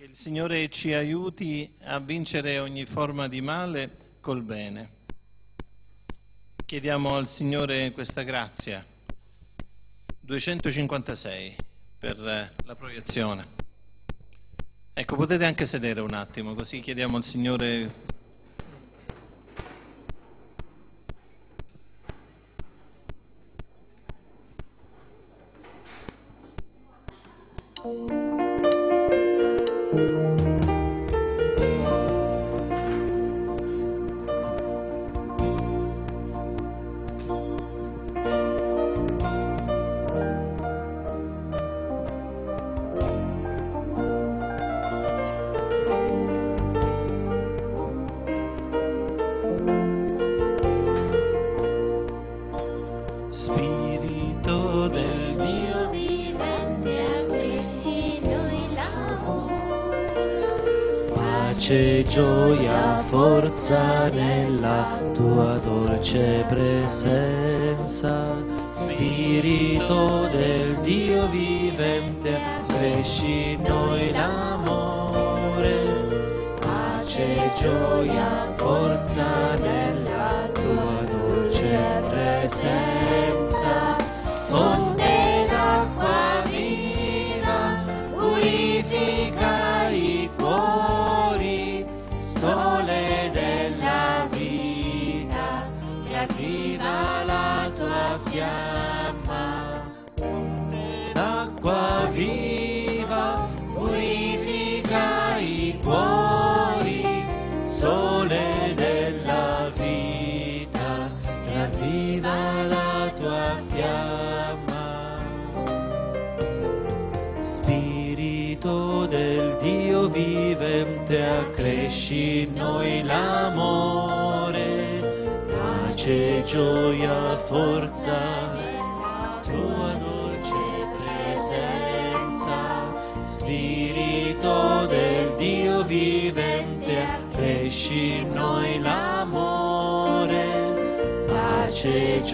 Che il Signore ci aiuti a vincere ogni forma di male col bene. Chiediamo al Signore questa grazia. 256 per eh, la proiezione. Ecco, potete anche sedere un attimo, così chiediamo al Signore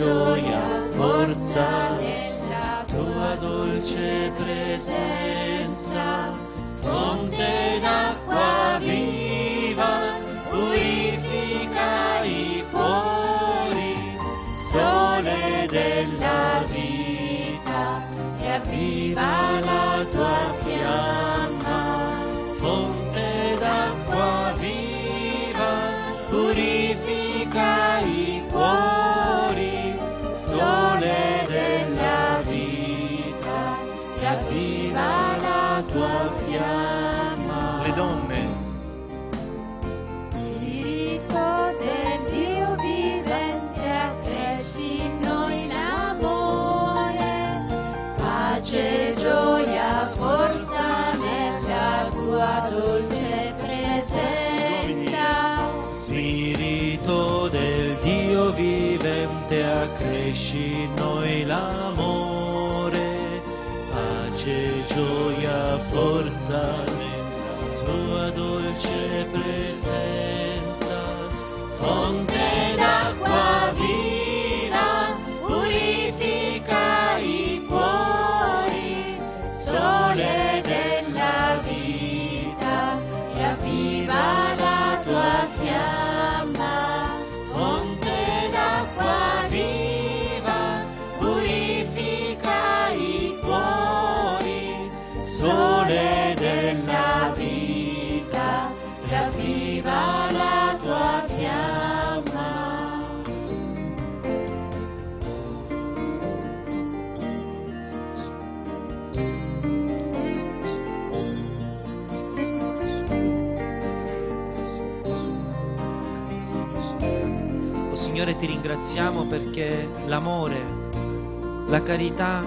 gioia, forza della tua dolce presenza, fonte d'acqua viva, purifica i cuori, sole della vita, riavviva la tua fiamma. gioia forza nella tua dolce presenza fonte ti ringraziamo perché l'amore, la carità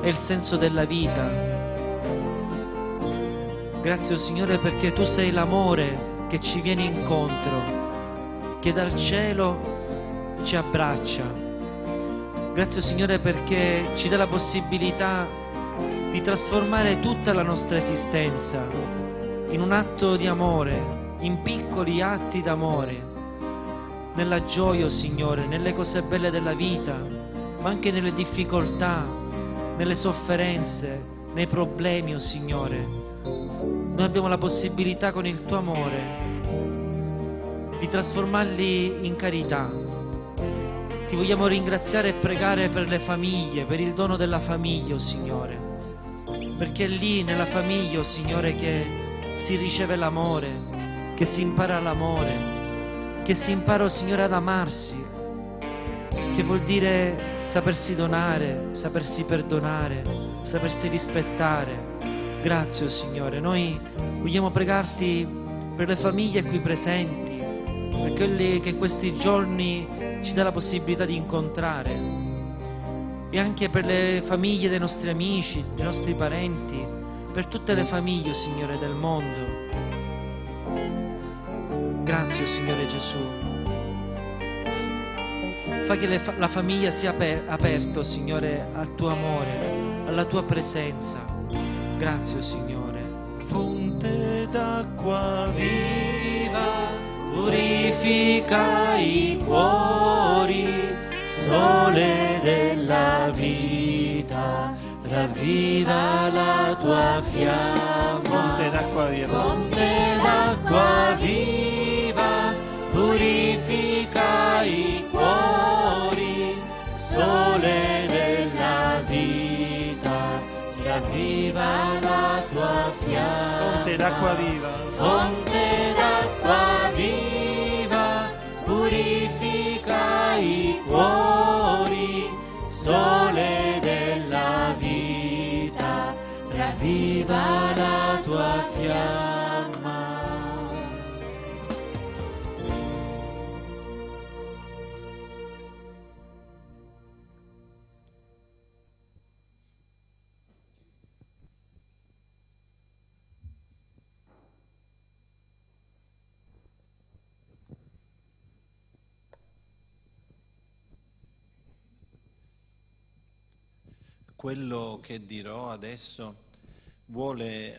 è il senso della vita. Grazie oh Signore perché tu sei l'amore che ci viene incontro, che dal cielo ci abbraccia. Grazie oh Signore perché ci dà la possibilità di trasformare tutta la nostra esistenza in un atto di amore, in piccoli atti d'amore nella gioia, Signore, nelle cose belle della vita, ma anche nelle difficoltà, nelle sofferenze, nei problemi, o oh Signore. Noi abbiamo la possibilità con il tuo amore di trasformarli in carità. Ti vogliamo ringraziare e pregare per le famiglie, per il dono della famiglia, oh Signore. Perché è lì nella famiglia, oh Signore, che si riceve l'amore, che si impara l'amore che si impara, oh Signore, ad amarsi, che vuol dire sapersi donare, sapersi perdonare, sapersi rispettare. Grazie, oh Signore. Noi vogliamo pregarti per le famiglie qui presenti, per quelli che questi giorni ci dà la possibilità di incontrare e anche per le famiglie dei nostri amici, dei nostri parenti, per tutte le famiglie, oh Signore, del mondo Grazie, Signore Gesù. Fa che fa- la famiglia sia aper- aperta, Signore, al tuo amore, alla tua presenza. Grazie, Signore. Fonte d'acqua viva, purifica i cuori, sole della vita ravviva la tua fiamma. Fonte d'acqua viva. Fonte d'acqua viva, purifica i cuori, sole della vita, ravviva la tua fiamma. Fonte d'acqua viva. Fonte d'acqua viva, purifica i cuori, sole della vita. viva la tua fiamma. Quello che dirò adesso vuole,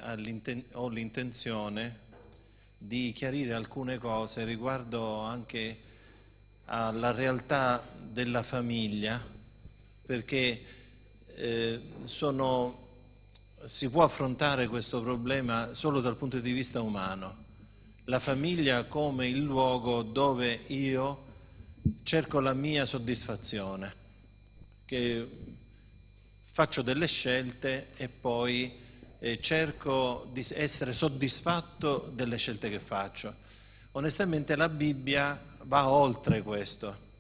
ho l'intenzione di chiarire alcune cose riguardo anche alla realtà della famiglia, perché eh, sono, si può affrontare questo problema solo dal punto di vista umano. La famiglia come il luogo dove io cerco la mia soddisfazione, che faccio delle scelte e poi eh, cerco di essere soddisfatto delle scelte che faccio. Onestamente la Bibbia va oltre questo.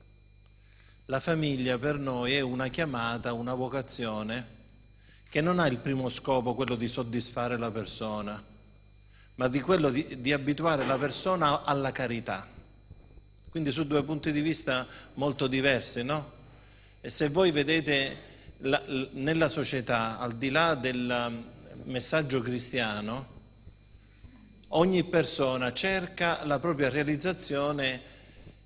La famiglia per noi è una chiamata, una vocazione che non ha il primo scopo quello di soddisfare la persona, ma di quello di, di abituare la persona alla carità. Quindi su due punti di vista molto diversi, no? E se voi vedete la, nella società, al di là della, messaggio cristiano, ogni persona cerca la propria realizzazione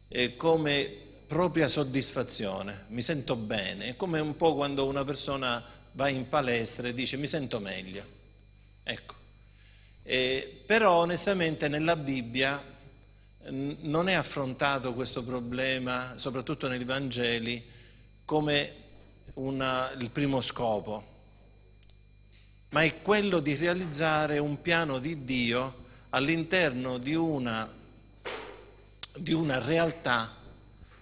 eh, come propria soddisfazione, mi sento bene, come un po' quando una persona va in palestra e dice mi sento meglio. Ecco. Eh, però onestamente nella Bibbia non è affrontato questo problema, soprattutto nei Vangeli, come una, il primo scopo ma è quello di realizzare un piano di Dio all'interno di una, di una realtà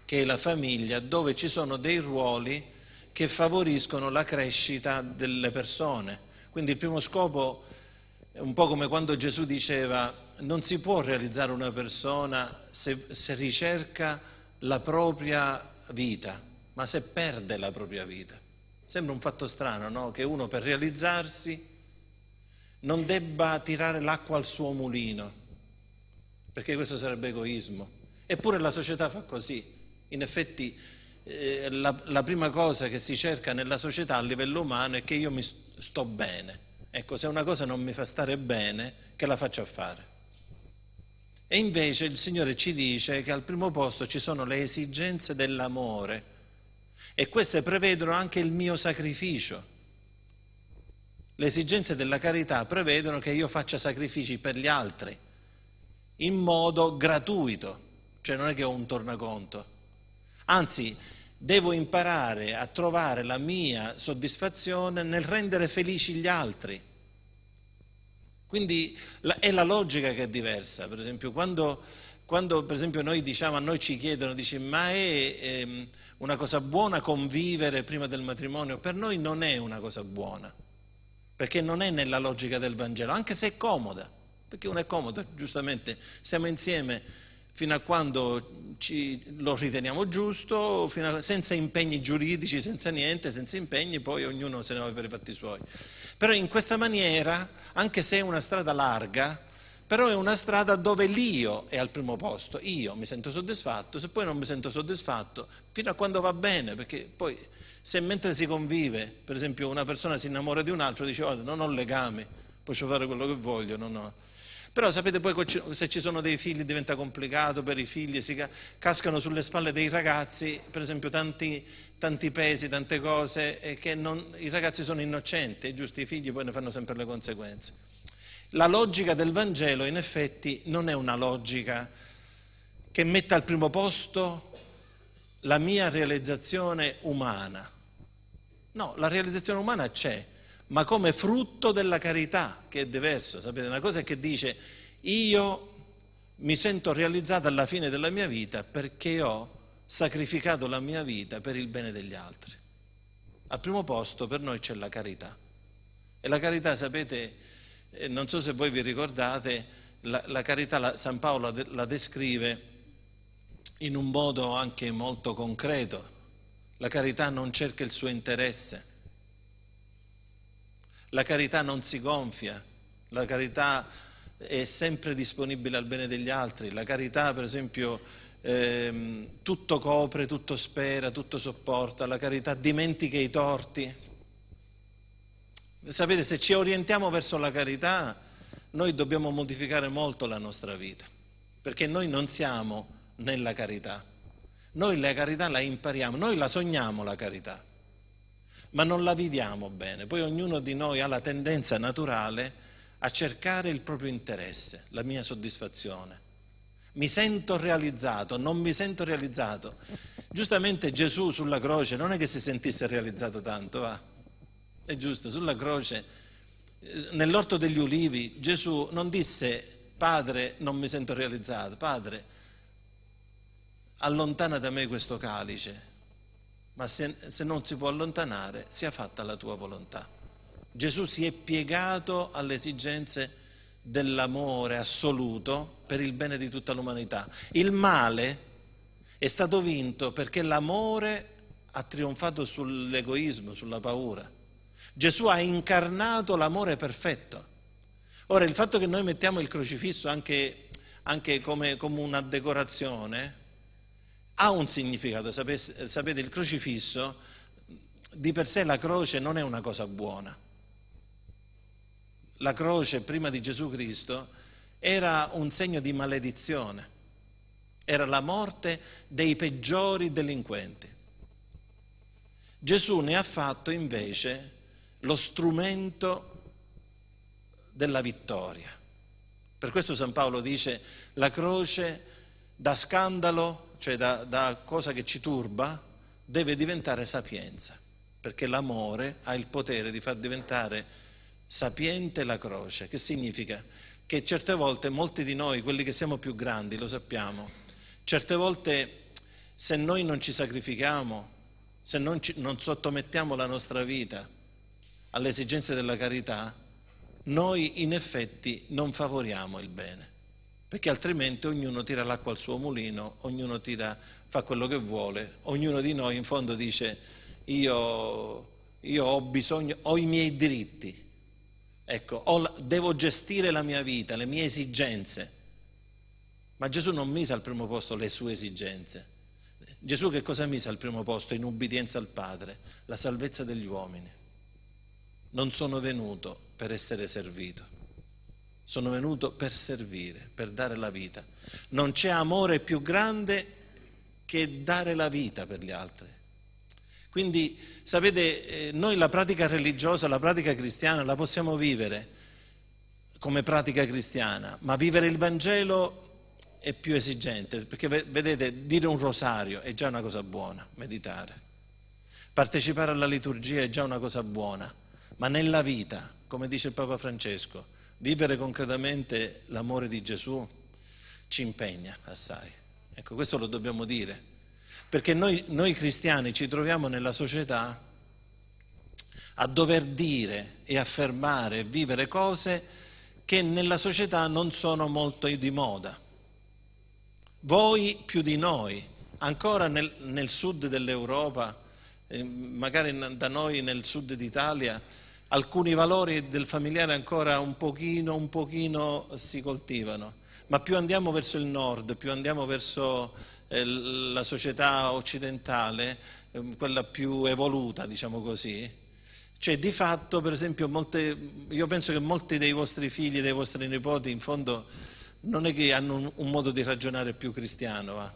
che è la famiglia, dove ci sono dei ruoli che favoriscono la crescita delle persone. Quindi il primo scopo è un po' come quando Gesù diceva non si può realizzare una persona se, se ricerca la propria vita, ma se perde la propria vita. Sembra un fatto strano, no? Che uno per realizzarsi non debba tirare l'acqua al suo mulino, perché questo sarebbe egoismo. Eppure la società fa così. In effetti eh, la, la, prima cosa che si cerca nella società a livello umano è che io mi sto bene. Ecco, se una cosa non mi fa stare bene, che la faccia fare. E invece il Signore ci dice che al primo posto ci sono le esigenze dell'amore e queste prevedono anche il mio sacrificio. Le esigenze della carità prevedono che io faccia sacrifici per gli altri in modo gratuito, cioè non è che ho un tornaconto. Anzi, devo imparare a trovare la mia soddisfazione nel rendere felici gli altri. Quindi è la logica che è diversa. Per esempio, quando quando per esempio noi diciamo, a noi ci chiedono, dice, ma è ehm, una cosa buona convivere prima del matrimonio? Per noi non è una cosa buona, perché non è nella logica del Vangelo, anche se è comoda, perché uno è comodo, giustamente, stiamo insieme fino a quando ci, lo riteniamo giusto, a, senza impegni giuridici, senza niente, senza impegni, poi ognuno se ne va per i fatti suoi. Però in questa maniera, anche se è una strada larga, però è una strada dove l'io è al primo posto, io mi sento soddisfatto, se poi non mi sento soddisfatto, fino a quando va bene, perché poi se mentre si convive, per esempio una persona si innamora di un altro, dice oh, non ho legami, posso fare quello che voglio, non ho... Però sapete poi se ci sono dei figli diventa complicato per i figli, si cascano sulle spalle dei ragazzi, per esempio tanti, tanti pesi, tante cose, e che non, i ragazzi sono innocenti, è giusto, i figli poi ne fanno sempre le conseguenze. La logica del Vangelo in effetti non è una logica che mette al primo posto la mia realizzazione umana. No, la realizzazione umana c'è, ma come frutto della carità, che è diverso. Sapete, una cosa è che dice io mi sento realizzata alla fine della mia vita perché ho sacrificato la mia vita per il bene degli altri. Al primo posto per noi c'è la carità. E la carità, sapete, non so se voi vi ricordate, la, la carità la, San Paolo de, la descrive in un modo anche molto concreto. La carità non cerca il suo interesse, la carità non si gonfia, la carità è sempre disponibile al bene degli altri, la carità per esempio ehm, tutto copre, tutto spera, tutto sopporta, la carità dimentica i torti. Sapete, se ci orientiamo verso la carità, noi dobbiamo modificare molto la nostra vita, perché noi non siamo nella carità. Noi la carità la impariamo, noi la sogniamo la carità, ma non la viviamo bene. Poi ognuno di noi ha la tendenza naturale a cercare il proprio interesse, la mia soddisfazione. Mi sento realizzato, non mi sento realizzato. Giustamente Gesù sulla croce non è che si sentisse realizzato tanto, va è giusto, sulla croce, eh, nell'orto degli ulivi, Gesù non disse Padre, non mi sento realizzato, Padre, allontana da me questo calice, ma se, se, non si può allontanare, sia fatta la tua volontà. Gesù si è piegato alle esigenze dell'amore assoluto per il bene di tutta l'umanità. Il male è stato vinto perché l'amore ha trionfato sull'egoismo, sulla paura. Gesù ha incarnato l'amore perfetto. Ora, il fatto che noi mettiamo il crocifisso anche, anche come, come, una decorazione ha un significato. Sapete, sapete, il crocifisso di per sé la croce non è una cosa buona. La croce prima di Gesù Cristo era un segno di maledizione, era la morte dei peggiori delinquenti. Gesù ne ha fatto invece lo strumento della vittoria. Per questo San Paolo dice la croce da scandalo, cioè da, da cosa che ci turba, deve diventare sapienza, perché l'amore ha il potere di far diventare sapiente la croce. Che significa? Che certe volte molti di noi, quelli che siamo più grandi, lo sappiamo, certe volte se noi non ci sacrifichiamo, se non, ci, non, sottomettiamo la nostra vita alle esigenze della carità, noi in effetti non favoriamo il bene, perché altrimenti ognuno tira l'acqua al suo mulino, ognuno tira, fa quello che vuole, ognuno di noi in fondo dice io, io ho bisogno, ho i miei diritti, ecco, ho, devo gestire la mia vita, le mie esigenze. Ma Gesù non mise al primo posto le sue esigenze. Gesù che cosa mise al primo posto in ubbidienza al Padre? La salvezza degli uomini non sono venuto per essere servito, sono venuto per servire, per dare la vita. Non c'è amore più grande che dare la vita per gli altri. Quindi, sapete, eh, noi la pratica religiosa, la pratica cristiana la possiamo vivere come pratica cristiana, ma vivere il Vangelo è più esigente, perché vedete, dire un rosario è già una cosa buona, meditare. Partecipare alla liturgia è già una cosa buona, ma nella vita, come dice il Papa Francesco, vivere concretamente l'amore di Gesù ci impegna assai. Ecco, questo lo dobbiamo dire, perché noi, noi cristiani ci troviamo nella società a dover dire e affermare e vivere cose che nella società non sono molto di moda. Voi più di noi, ancora nel, nel sud dell'Europa, eh, magari da noi nel sud d'Italia, alcuni valori del familiare ancora un pochino, un pochino si coltivano, ma più andiamo verso il nord, più andiamo verso eh, la società occidentale, ehm, quella più evoluta, diciamo così, cioè di fatto, per esempio, molte, io penso che molti dei vostri figli, dei vostri nipoti, in fondo, non è che hanno un, un modo di ragionare più cristiano. Va.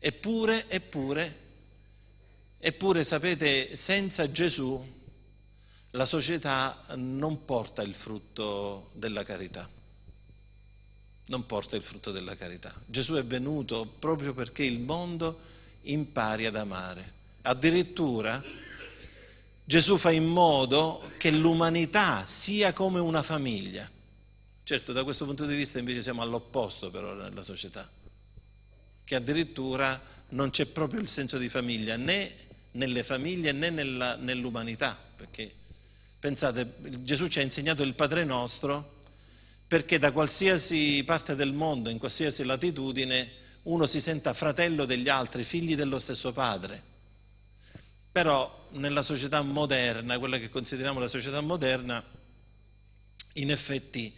Eppure, eppure, Eppure sapete, senza Gesù la società non porta il frutto della carità. Non porta il frutto della carità. Gesù è venuto proprio perché il mondo impari ad amare. Addirittura Gesù fa in modo che l'umanità sia come una famiglia. Certo, da questo punto di vista invece siamo all'opposto però nella società, che addirittura non c'è proprio il senso di famiglia né nelle famiglie né nella, nell'umanità, perché pensate, Gesù ci ha insegnato il Padre nostro perché da qualsiasi parte del mondo, in qualsiasi latitudine, uno si senta fratello degli altri, figli dello stesso padre. Però nella società moderna, quella che consideriamo la società moderna, in effetti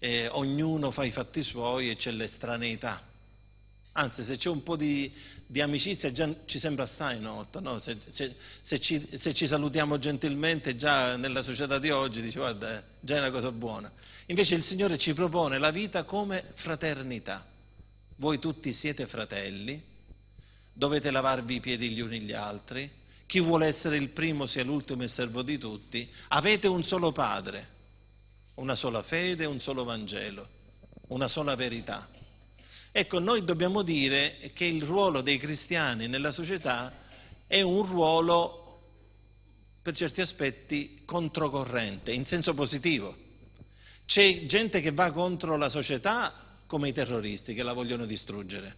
eh, ognuno fa i fatti suoi e c'è l'estraneità. Anzi, se c'è un po' di, di amicizia già ci sembra assai una volta, no? se, se, se, ci, se, ci, salutiamo gentilmente già nella società di oggi, dice guarda, già è una cosa buona. Invece il Signore ci propone la vita come fraternità. Voi tutti siete fratelli, dovete lavarvi i piedi gli uni gli altri, chi vuole essere il primo sia l'ultimo e servo di tutti, avete un solo Padre, una sola fede, un solo Vangelo, una sola verità Ecco, noi dobbiamo dire che il ruolo dei cristiani nella società è un ruolo per certi aspetti controcorrente, in senso positivo. C'è gente che va contro la società come i terroristi che la vogliono distruggere,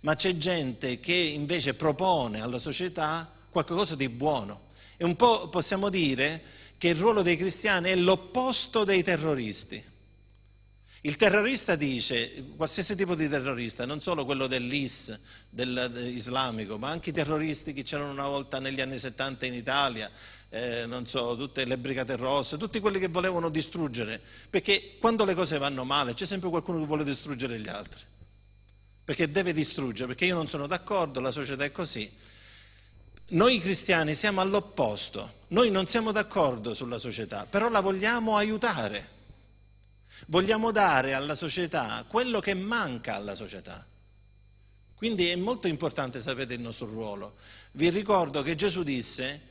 ma c'è gente che invece propone alla società qualcosa di buono. E un po' possiamo dire che il ruolo dei cristiani è l'opposto dei terroristi. Il terrorista dice, qualsiasi tipo di terrorista, non solo quello dell'IS, dell'islamico, ma anche i terroristi che c'erano una volta negli anni 70 in Italia, eh, non so, tutte le brigate rosse, tutti quelli che volevano distruggere, perché quando le cose vanno male c'è sempre qualcuno che vuole distruggere gli altri, perché deve distruggere, perché io non sono d'accordo, la società è così. Noi cristiani siamo all'opposto, noi non siamo d'accordo sulla società, però la vogliamo aiutare Vogliamo dare alla società quello che manca alla società. Quindi è molto importante sapere il nostro ruolo. Vi ricordo che Gesù disse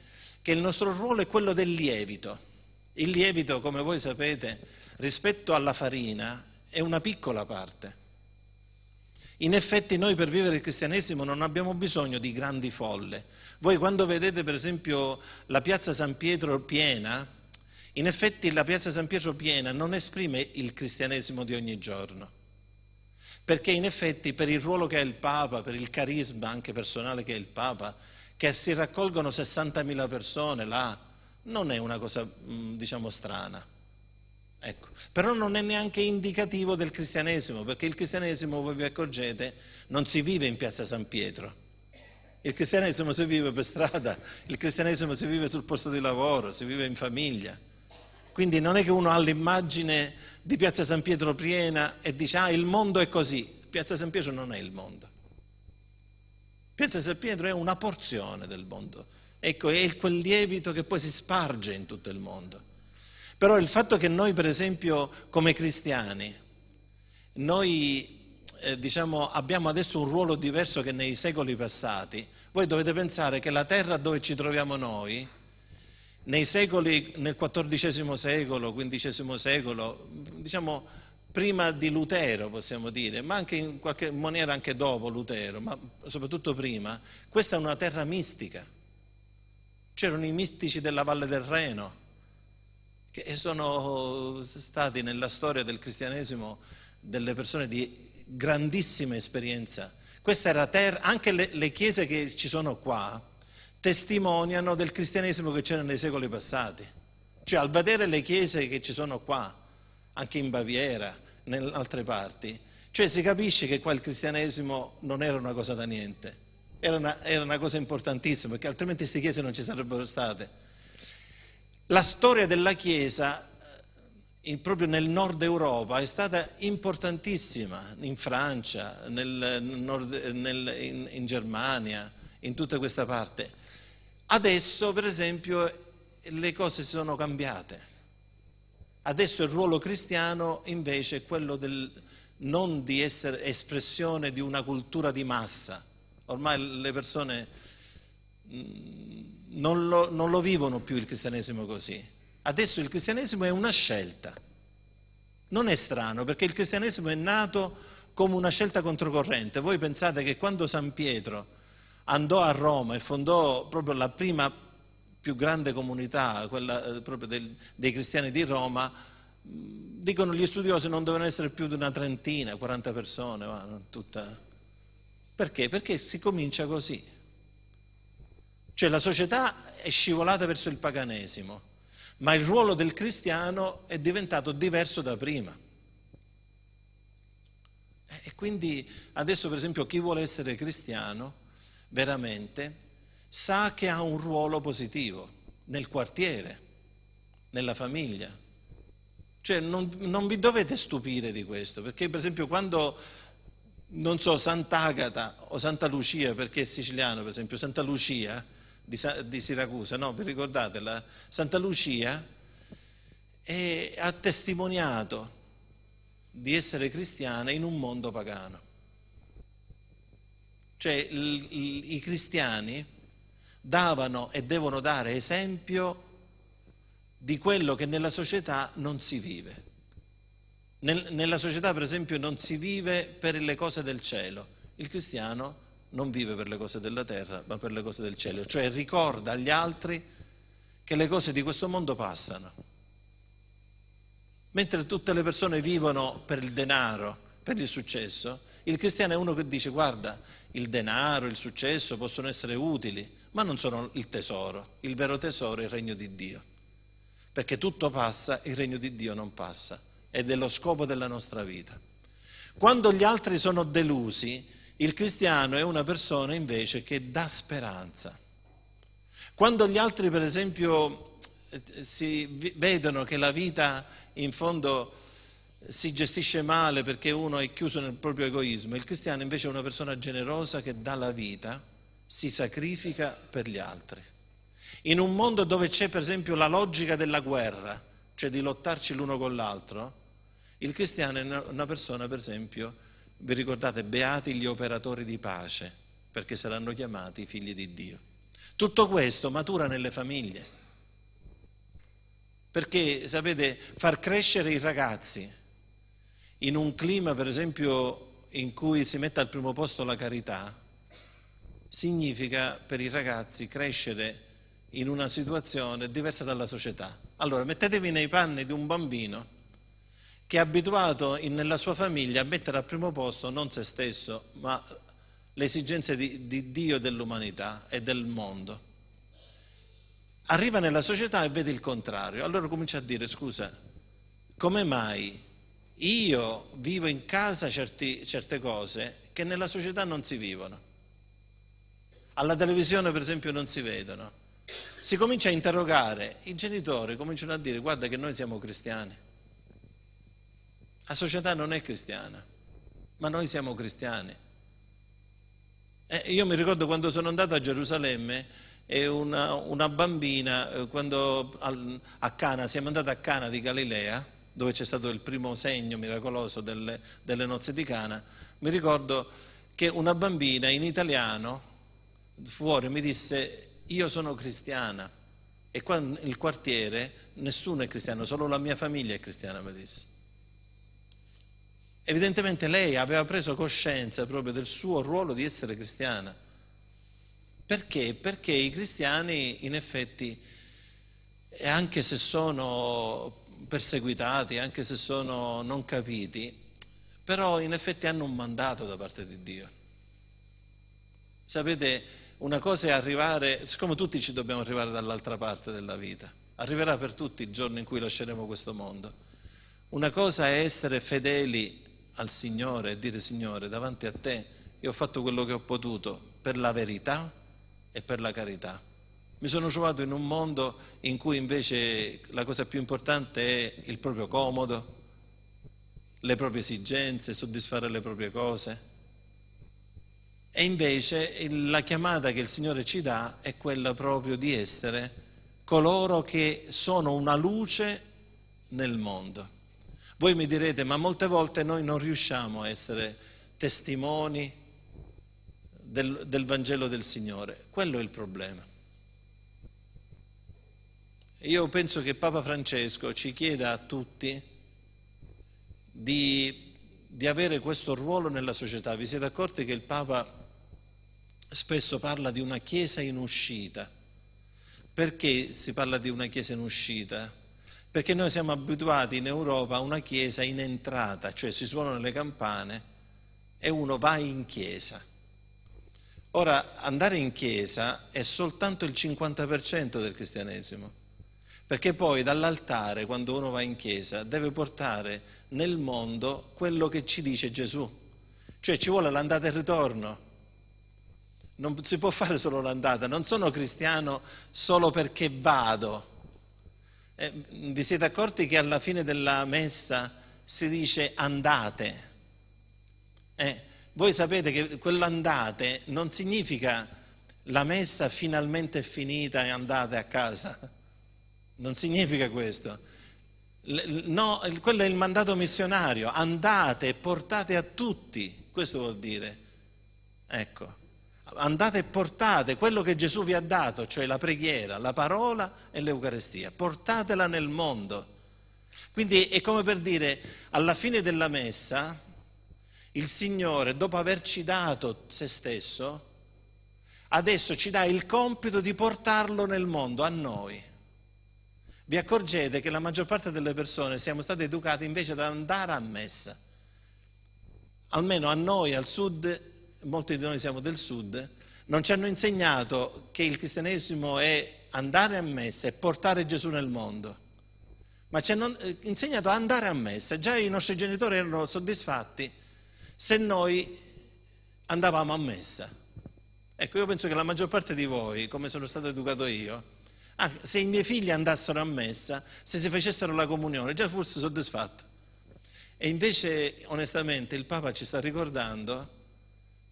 che il nostro ruolo è quello del lievito. Il lievito, come voi sapete, rispetto alla farina è una piccola parte. In effetti noi per vivere il cristianesimo non abbiamo bisogno di grandi folle. Voi quando vedete per esempio la piazza San Pietro piena, in effetti la piazza San Pietro piena non esprime il cristianesimo di ogni giorno, perché in effetti per il ruolo che ha il Papa, per il carisma anche personale che ha il Papa, che si raccolgono 60.000 persone là, non è una cosa mm, diciamo strana. Ecco. Però non è neanche indicativo del cristianesimo, perché il cristianesimo, voi vi accorgete, non si vive in piazza San Pietro. Il cristianesimo si vive per strada, il cristianesimo si vive sul posto di lavoro, si vive in famiglia. Quindi non è che uno ha l'immagine di Piazza San Pietro piena e dice ah il mondo è così. Piazza San Pietro non è il mondo. Piazza San Pietro è una porzione del mondo. Ecco, è quel lievito che poi si sparge in tutto il mondo. Però il fatto che noi, per esempio, come cristiani, noi eh, diciamo, abbiamo adesso un ruolo diverso che nei secoli passati, voi dovete pensare che la terra dove ci troviamo noi nei secoli, nel XIV secolo, XV secolo, diciamo prima di Lutero possiamo dire, ma anche in qualche maniera anche dopo Lutero, ma soprattutto prima, questa è una terra mistica. C'erano i mistici della Valle del Reno, che sono stati nella storia del cristianesimo delle persone di grandissima esperienza. Questa era terra, anche le, le chiese che ci sono qua, testimoniano del cristianesimo che c'era nei secoli passati. Cioè al vedere le chiese che ci sono qua, anche in Baviera, in altre parti, cioè si capisce che qua il cristianesimo non era una cosa da niente, era una, era una cosa importantissima, perché altrimenti queste chiese non ci sarebbero state. La storia della Chiesa eh, in, proprio nel nord Europa è stata importantissima, in Francia, nel nord, nel, in, in Germania, in tutta questa parte. Adesso, per esempio, le cose si sono cambiate. Adesso il ruolo cristiano invece è quello del, non di essere espressione di una cultura di massa. Ormai le persone mm, non lo, non lo vivono più il cristianesimo così. Adesso il cristianesimo è una scelta. Non è strano perché il cristianesimo è nato come una scelta controcorrente. Voi pensate che quando San Pietro andò a Roma e fondò proprio la prima più grande comunità, quella eh, proprio del, dei cristiani di Roma, mm, dicono gli studiosi non dovevano essere più di una trentina, 40 persone, ma tutta... Perché? Perché si comincia così. Cioè la società è scivolata verso il paganesimo, ma il ruolo del cristiano è diventato diverso da prima. E quindi adesso per esempio chi vuole essere cristiano veramente sa che ha un ruolo positivo nel quartiere, nella famiglia. Cioè non, non vi dovete stupire di questo, perché per esempio quando, non so, Sant'Agata o Santa Lucia, perché è siciliano per esempio, Santa Lucia di, di Siracusa, no, vi ricordatela? Santa Lucia è, ha testimoniato di essere cristiana in un mondo pagano. Cioè il, il, i cristiani davano e devono dare esempio di quello che nella società non si vive. Nel, nella società per esempio non si vive per le cose del cielo, il cristiano non vive per le cose della terra ma per le cose del cielo, cioè ricorda agli altri che le cose di questo mondo passano. Mentre tutte le persone vivono per il denaro, per il successo, il cristiano è uno che dice guarda, il denaro, il successo possono essere utili, ma non sono il tesoro. Il vero tesoro è il regno di Dio. Perché tutto passa, il regno di Dio non passa. Ed è lo scopo della nostra vita. Quando gli altri sono delusi, il cristiano è una persona invece che dà speranza. Quando gli altri, per esempio, eh, si vedono che la vita in fondo si gestisce male perché uno è chiuso nel proprio egoismo. Il cristiano invece è una persona generosa che dà la vita, si sacrifica per gli altri. In un mondo dove c'è per esempio la logica della guerra, cioè di lottarci l'uno con l'altro, il cristiano è una persona per esempio, vi ricordate, beati gli operatori di pace, perché saranno chiamati figli di Dio. Tutto questo matura nelle famiglie, perché sapete, far crescere i ragazzi in un clima per esempio in cui si mette al primo posto la carità, significa per i ragazzi crescere in una situazione diversa dalla società. Allora mettetevi nei panni di un bambino che è abituato in, nella sua famiglia a mettere al primo posto non se stesso, ma le esigenze di, di Dio, dell'umanità e del mondo. Arriva nella società e vede il contrario, allora comincia a dire scusa, come mai io vivo in casa certi, certe cose che nella società non si vivono. Alla televisione per esempio non si vedono. Si comincia a interrogare, i genitori cominciano a dire guarda che noi siamo cristiani. La società non è cristiana, ma noi siamo cristiani. Eh, io mi ricordo quando sono andato a Gerusalemme e una, una bambina, eh, quando a Cana, siamo andati a Cana di Galilea, dove c'è stato il primo segno miracoloso delle, delle nozze di Cana, mi ricordo che una bambina in italiano fuori mi disse io sono cristiana e qua nel quartiere nessuno è cristiano, solo la mia famiglia è cristiana, mi disse. Evidentemente lei aveva preso coscienza proprio del suo ruolo di essere cristiana. Perché? Perché i cristiani in effetti, anche se sono perseguitati, anche se sono non capiti, però in effetti hanno un mandato da parte di Dio. Sapete, una cosa è arrivare, siccome tutti ci dobbiamo arrivare dall'altra parte della vita, arriverà per tutti il giorno in cui lasceremo questo mondo. Una cosa è essere fedeli al Signore e dire Signore, davanti a te io ho fatto quello che ho potuto per la verità e per la carità. Mi sono trovato in un mondo in cui invece la cosa più importante è il proprio comodo, le proprie esigenze, soddisfare le proprie cose. E invece la chiamata che il Signore ci dà è quella proprio di essere coloro che sono una luce nel mondo. Voi mi direte, ma molte volte noi non riusciamo a essere testimoni del, del Vangelo del Signore. Quello è il problema. Io penso che Papa Francesco ci chieda a tutti di, di avere questo ruolo nella società. Vi siete accorti che il Papa spesso parla di una chiesa in uscita? Perché si parla di una chiesa in uscita? Perché noi siamo abituati in Europa a una chiesa in entrata, cioè si suonano le campane e uno va in chiesa. Ora, andare in chiesa è soltanto il 50% del cristianesimo. Perché poi dall'altare, quando uno va in chiesa, deve portare nel mondo quello che ci dice Gesù. Cioè ci vuole l'andata e il ritorno. Non si può fare solo l'andata. Non sono cristiano solo perché vado. Eh, vi siete accorti che alla fine della messa si dice andate. Eh, voi sapete che quell'andate non significa la messa finalmente è finita e andate a casa non significa questo. No, quello è il mandato missionario, andate e portate a tutti, questo vuol dire. Ecco, andate e portate quello che Gesù vi ha dato, cioè la preghiera, la parola e l'Eucarestia, portatela nel mondo. Quindi è come per dire, alla fine della messa, il Signore, dopo averci dato se stesso, adesso ci dà il compito di portarlo nel mondo, a noi vi accorgete che la maggior parte delle persone siamo state educate invece ad andare a messa. Almeno a noi, al sud, molti di noi siamo del sud, non ci hanno insegnato che il cristianesimo è andare a messa e portare Gesù nel mondo. Ma ci hanno eh, insegnato ad andare a messa. Già i nostri genitori erano soddisfatti se noi andavamo a messa. Ecco, io penso che la maggior parte di voi, come sono stato educato io, Ah, se i miei figli andassero a messa, se si facessero la comunione, già fosse soddisfatto. E invece, onestamente, il Papa ci sta ricordando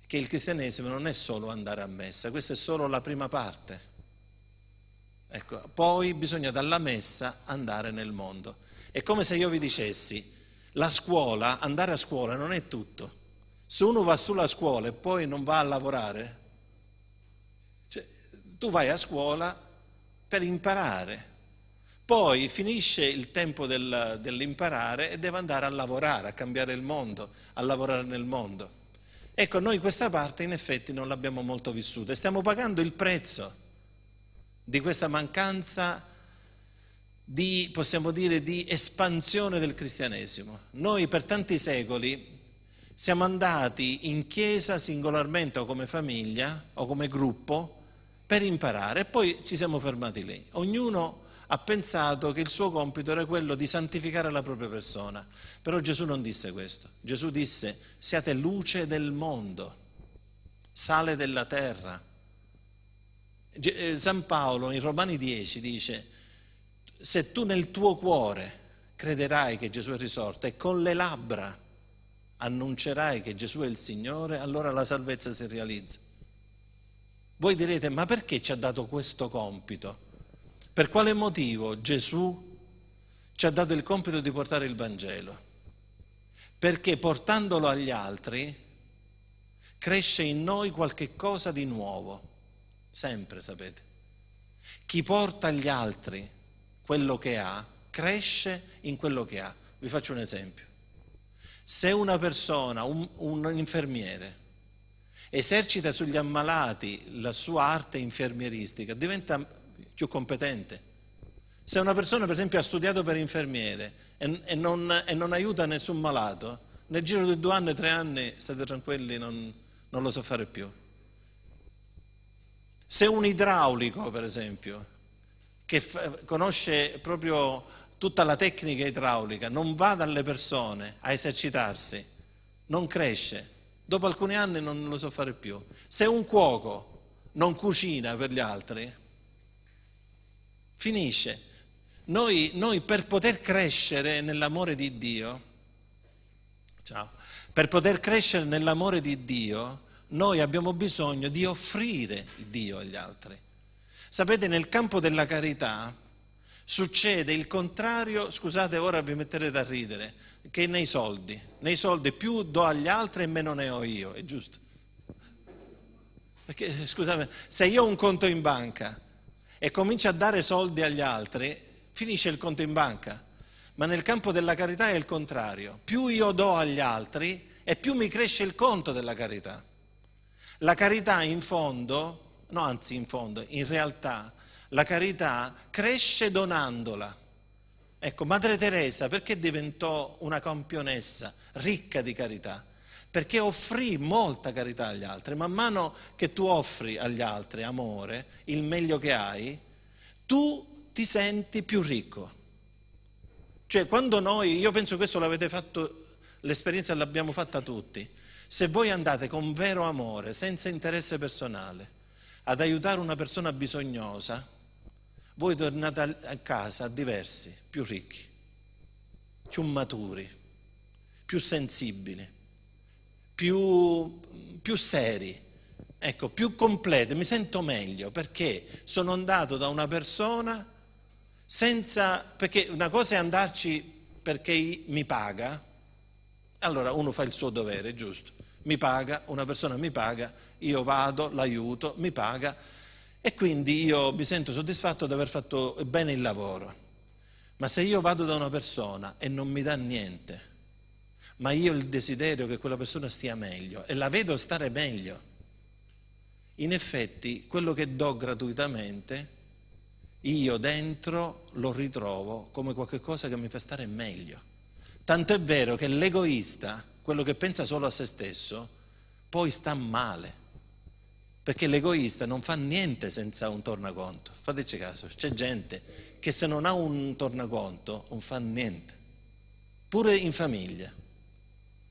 che il cristianesimo non è solo andare a messa, questa è solo la prima parte. Ecco, poi bisogna dalla messa andare nel mondo. È come se io vi dicessi, la scuola, andare a scuola non è tutto. Se uno va sulla scuola e poi non va a lavorare, cioè, tu vai a scuola per imparare. Poi finisce il tempo del, dell'imparare e deve andare a lavorare, a cambiare il mondo, a lavorare nel mondo. Ecco, noi questa parte in effetti non l'abbiamo molto vissuta e stiamo pagando il prezzo di questa mancanza di, possiamo dire, di espansione del cristianesimo. Noi per tanti secoli siamo andati in chiesa singolarmente o come famiglia o come gruppo per imparare e poi ci siamo fermati lì. Ognuno ha pensato che il suo compito era quello di santificare la propria persona, però Gesù non disse questo. Gesù disse siate luce del mondo, sale della terra. Eh, San Paolo in Romani 10 dice se tu nel tuo cuore crederai che Gesù è risorto e con le labbra annuncerai che Gesù è il Signore, allora la salvezza si realizza. Voi direte, ma perché ci ha dato questo compito? Per quale motivo Gesù ci ha dato il compito di portare il Vangelo? Perché portandolo agli altri cresce in noi qualche cosa di nuovo, sempre sapete. Chi porta agli altri quello che ha, cresce in quello che ha. Vi faccio un esempio. Se una persona, un, un infermiere, esercita sugli ammalati la sua arte infermieristica, diventa più competente. Se una persona, per esempio, ha studiato per infermiere e, e, non, e non, aiuta nessun malato, nel giro di due anni, tre anni, state tranquilli, non, non lo so fare più. Se un idraulico, per esempio, che fa, conosce proprio tutta la tecnica idraulica, non va dalle persone a esercitarsi, non cresce dopo alcuni anni non lo so fare più. Se un cuoco non cucina per gli altri, finisce. Noi, noi per poter crescere nell'amore di Dio, ciao, per poter crescere nell'amore di Dio, noi abbiamo bisogno di offrire Dio agli altri. Sapete, nel campo della carità, Succede il contrario, scusate ora vi metterete a ridere, che nei soldi. Nei soldi più do agli altri e meno ne ho io, è giusto? Perché, scusate, se io ho un conto in banca e comincio a dare soldi agli altri, finisce il conto in banca. Ma nel campo della carità è il contrario. Più io do agli altri e più mi cresce il conto della carità. La carità in fondo, no anzi in fondo, in realtà la carità cresce donandola. Ecco, Madre Teresa perché diventò una campionessa ricca di carità? Perché offrì molta carità agli altri. Man mano che tu offri agli altri amore, il meglio che hai, tu ti senti più ricco. Cioè, quando noi, io penso questo l'avete fatto, l'esperienza l'abbiamo fatta tutti. Se voi andate con vero amore, senza interesse personale, ad aiutare una persona bisognosa, voi tornate a casa diversi, più ricchi, più maturi, più sensibili, più, più seri, ecco, più complete. Mi sento meglio perché sono andato da una persona senza... perché una cosa è andarci perché mi paga, allora uno fa il suo dovere, giusto? Mi paga, una persona mi paga, io vado, l'aiuto, mi paga e quindi io mi sento soddisfatto di aver fatto bene il lavoro. Ma se io vado da una persona e non mi dà niente, ma io il desiderio che quella persona stia meglio e la vedo stare meglio, in effetti quello che do gratuitamente, io dentro lo ritrovo come qualcosa che mi fa stare meglio. Tanto è vero che l'egoista, quello che pensa solo a se stesso, poi sta male perché l'egoista non fa niente senza un tornaconto. Fateci caso, c'è gente che se non ha un tornaconto non fa niente, pure in famiglia,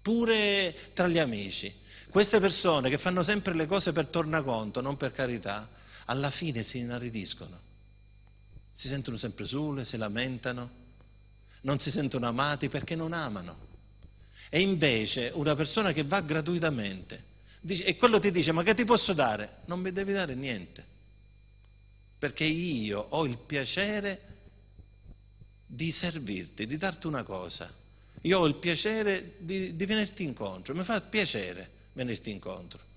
pure tra gli amici. Queste persone che fanno sempre le cose per tornaconto, non per carità, alla fine si inaridiscono, si sentono sempre sole, si lamentano, non si sentono amati perché non amano. E invece una persona che va gratuitamente, e quello ti dice ma che ti posso dare? Non mi devi dare niente, perché io ho il piacere di servirti, di darti una cosa. Io ho il piacere di, di venirti incontro, mi fa piacere venirti incontro.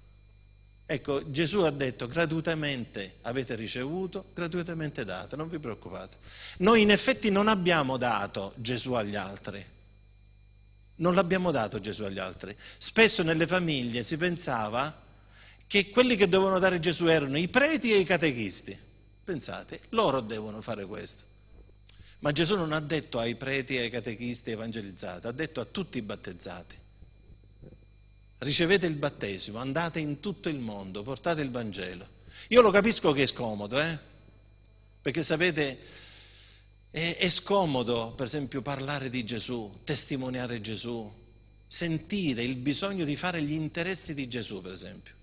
Ecco, Gesù ha detto gratuitamente avete ricevuto, gratuitamente date, non vi preoccupate. Noi in effetti non abbiamo dato Gesù agli altri, non l'abbiamo dato Gesù agli altri. Spesso nelle famiglie si pensava che quelli che dovevano dare Gesù erano i preti e i catechisti. Pensate, loro devono fare questo. Ma Gesù non ha detto ai preti, e ai catechisti, evangelizzati, ha detto a tutti i battezzati. Ricevete il battesimo, andate in tutto il mondo, portate il Vangelo. Io lo capisco che è scomodo, eh? perché sapete è, è scomodo, per esempio, parlare di Gesù, testimoniare Gesù, sentire il bisogno di fare gli interessi di Gesù, per esempio.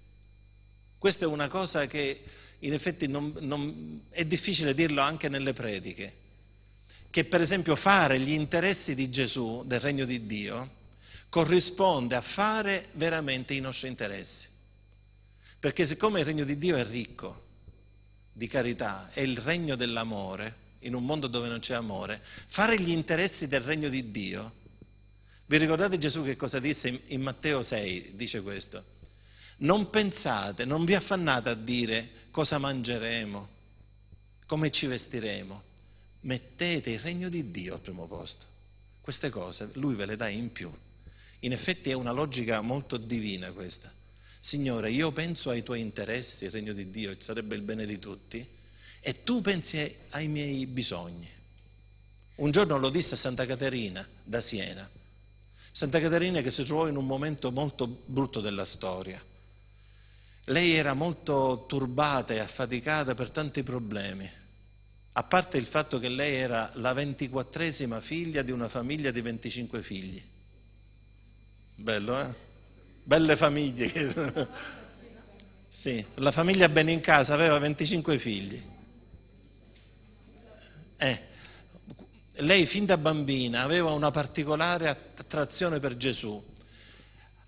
Questa è una cosa che in effetti non, non, è difficile dirlo anche nelle prediche, che per esempio fare gli interessi di Gesù, del regno di Dio, corrisponde a fare veramente i nostri interessi. Perché siccome il regno di Dio è ricco di carità, è il regno dell'amore, in un mondo dove non c'è amore, fare gli interessi del regno di Dio. Vi ricordate Gesù che cosa disse in Matteo 6? Dice questo. Non pensate, non vi affannate a dire cosa mangeremo, come ci vestiremo. Mettete il regno di Dio al primo posto. Queste cose lui ve le dà in più. In effetti è una logica molto divina questa. Signore, io penso ai tuoi interessi, il regno di Dio sarebbe il bene di tutti e tu pensi ai miei bisogni. Un giorno lo disse a Santa Caterina da Siena, Santa Caterina che si trovò in un momento molto brutto della storia. Lei era molto turbata e affaticata per tanti problemi, a parte il fatto che lei era la ventiquattresima figlia di una famiglia di 25 figli. Bello, eh? Belle famiglie. sì, la famiglia Benincasa aveva 25 figli. Eh, lei fin da bambina aveva una particolare attrazione per Gesù.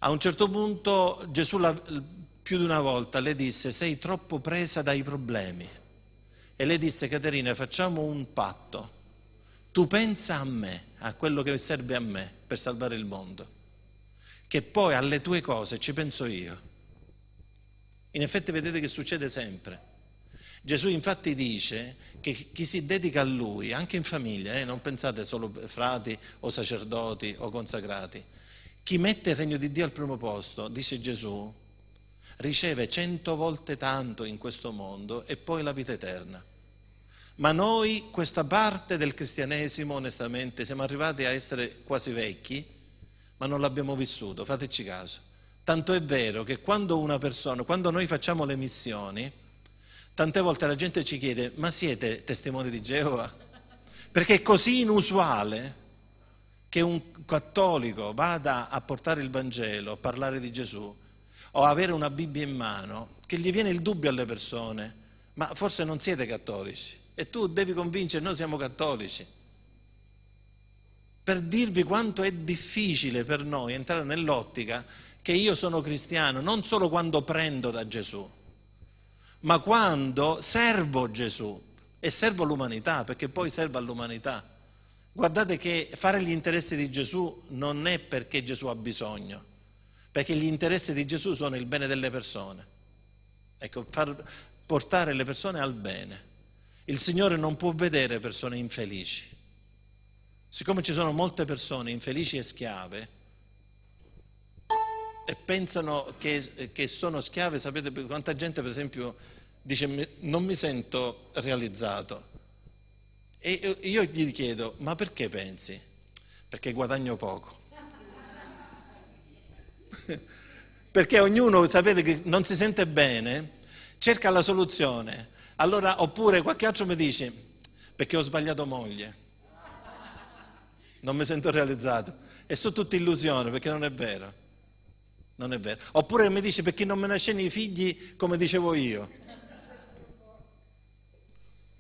A un certo punto Gesù la, più di una volta le disse sei troppo presa dai problemi. E lei disse Caterina facciamo un patto. Tu pensa a me, a quello che serve a me per salvare il mondo. Che poi alle tue cose ci penso io. In effetti vedete che succede sempre. Gesù infatti dice che chi si dedica a Lui, anche in famiglia, eh, non pensate solo frati o sacerdoti o consacrati, chi mette il regno di Dio al primo posto, dice Gesù, riceve cento volte tanto in questo mondo e poi la vita eterna. Ma noi questa parte del cristianesimo, onestamente, siamo arrivati a essere quasi vecchi, ma non l'abbiamo vissuto, fateci caso. Tanto è vero che quando una persona, quando noi facciamo le missioni, Tante volte la gente ci chiede, ma siete testimoni di Geova? Perché è così inusuale che un cattolico vada a portare il Vangelo, a parlare di Gesù, o avere una Bibbia in mano, che gli viene il dubbio alle persone, ma forse non siete cattolici e tu devi convincere, noi siamo cattolici. Per dirvi quanto è difficile per noi entrare nell'ottica che io sono cristiano non solo quando prendo da Gesù, ma quando servo Gesù e servo l'umanità, perché poi servo all'umanità. Guardate che fare gli interessi di Gesù non è perché Gesù ha bisogno, perché gli interessi di Gesù sono il bene delle persone. Ecco, far portare le persone al bene. Il Signore non può vedere persone infelici. Siccome ci sono molte persone infelici e schiave, e pensano che, che sono schiave, sapete quanta gente per esempio dice non mi sento realizzato. E io gli chiedo, ma perché pensi? Perché guadagno poco. perché ognuno, sapete, che non si sente bene, cerca la soluzione. Allora, oppure qualche altro mi dice, perché ho sbagliato moglie, non mi sento realizzato. E sono tutte illusione, perché non è vero. Non è vero. Oppure mi dice, perché non me nasce i figli come dicevo io.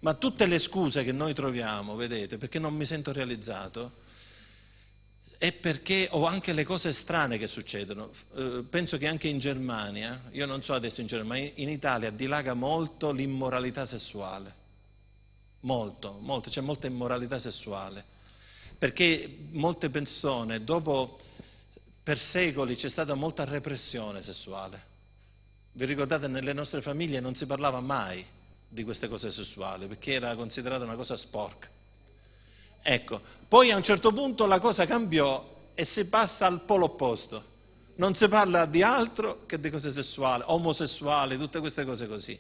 Ma tutte le scuse che noi troviamo, vedete, perché non mi sento realizzato, è perché ho anche le cose strane che succedono. Eh, penso che anche in Germania, io non so adesso in Germania, in Italia dilaga molto l'immoralità sessuale. Molto, molto, c'è molta immoralità sessuale. Perché molte persone, dopo, per secoli c'è stata molta repressione sessuale. Vi ricordate, nelle nostre famiglie non si parlava mai di queste cose sessuali, perché era considerata una cosa sporca. Ecco, poi a un certo punto la cosa cambiò e si passa al polo opposto. Non si parla di altro che di cose sessuali, omosessuali, tutte queste cose così.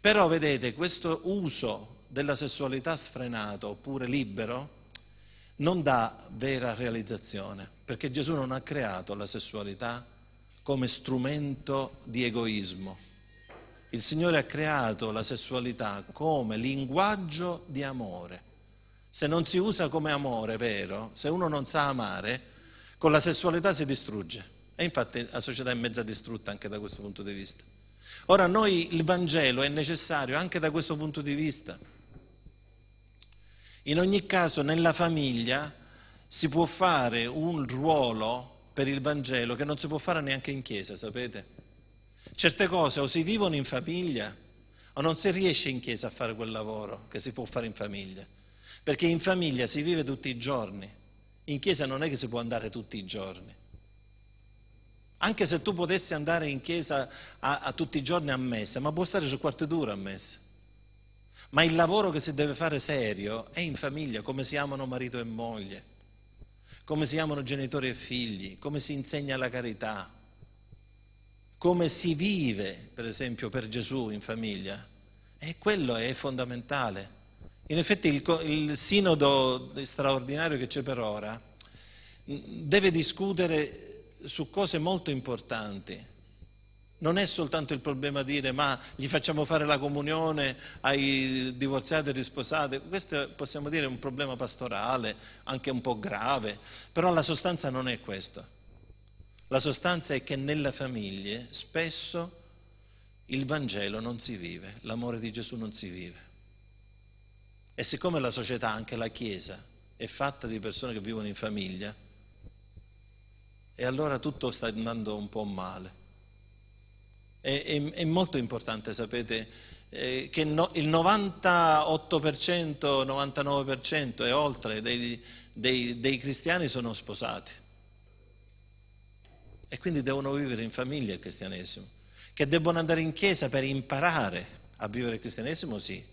Però vedete, questo uso della sessualità sfrenato oppure libero non dà vera realizzazione, perché Gesù non ha creato la sessualità come strumento di egoismo, il Signore ha creato la sessualità come linguaggio di amore. Se non si usa come amore vero, se uno non sa amare, con la sessualità si distrugge. E infatti la società è mezza distrutta anche da questo punto di vista. Ora noi il Vangelo è necessario anche da questo punto di vista. In ogni caso nella famiglia si può fare un ruolo per il Vangelo che non si può fare neanche in chiesa, sapete? Certe cose o si vivono in famiglia o non si riesce in chiesa a fare quel lavoro che si può fare in famiglia, perché in famiglia si vive tutti i giorni, in chiesa non è che si può andare tutti i giorni. Anche se tu potessi andare in chiesa a, a tutti i giorni a messa, ma può stare su quarto d'ora a messa. Ma il lavoro che si deve fare serio è in famiglia, come si amano marito e moglie, come si amano genitori e figli, come si insegna la carità come si vive, per esempio, per Gesù in famiglia. E quello è fondamentale. In effetti il, il sinodo straordinario che c'è per ora deve discutere su cose molto importanti. Non è soltanto il problema di dire ma gli facciamo fare la comunione ai divorziati e risposati, questo possiamo dire è un problema pastorale, anche un po' grave, però la sostanza non è questo. La sostanza è che nelle famiglie spesso il Vangelo non si vive, l'amore di Gesù non si vive. E siccome la società, anche la Chiesa, è fatta di persone che vivono in famiglia, e allora tutto sta andando un po' male. È, è, è molto importante, sapete, eh, che no, il 98%, 99% e oltre dei, dei, dei cristiani sono sposati e quindi devono vivere in famiglia il cristianesimo, che debbono andare in chiesa per imparare a vivere il cristianesimo, sì,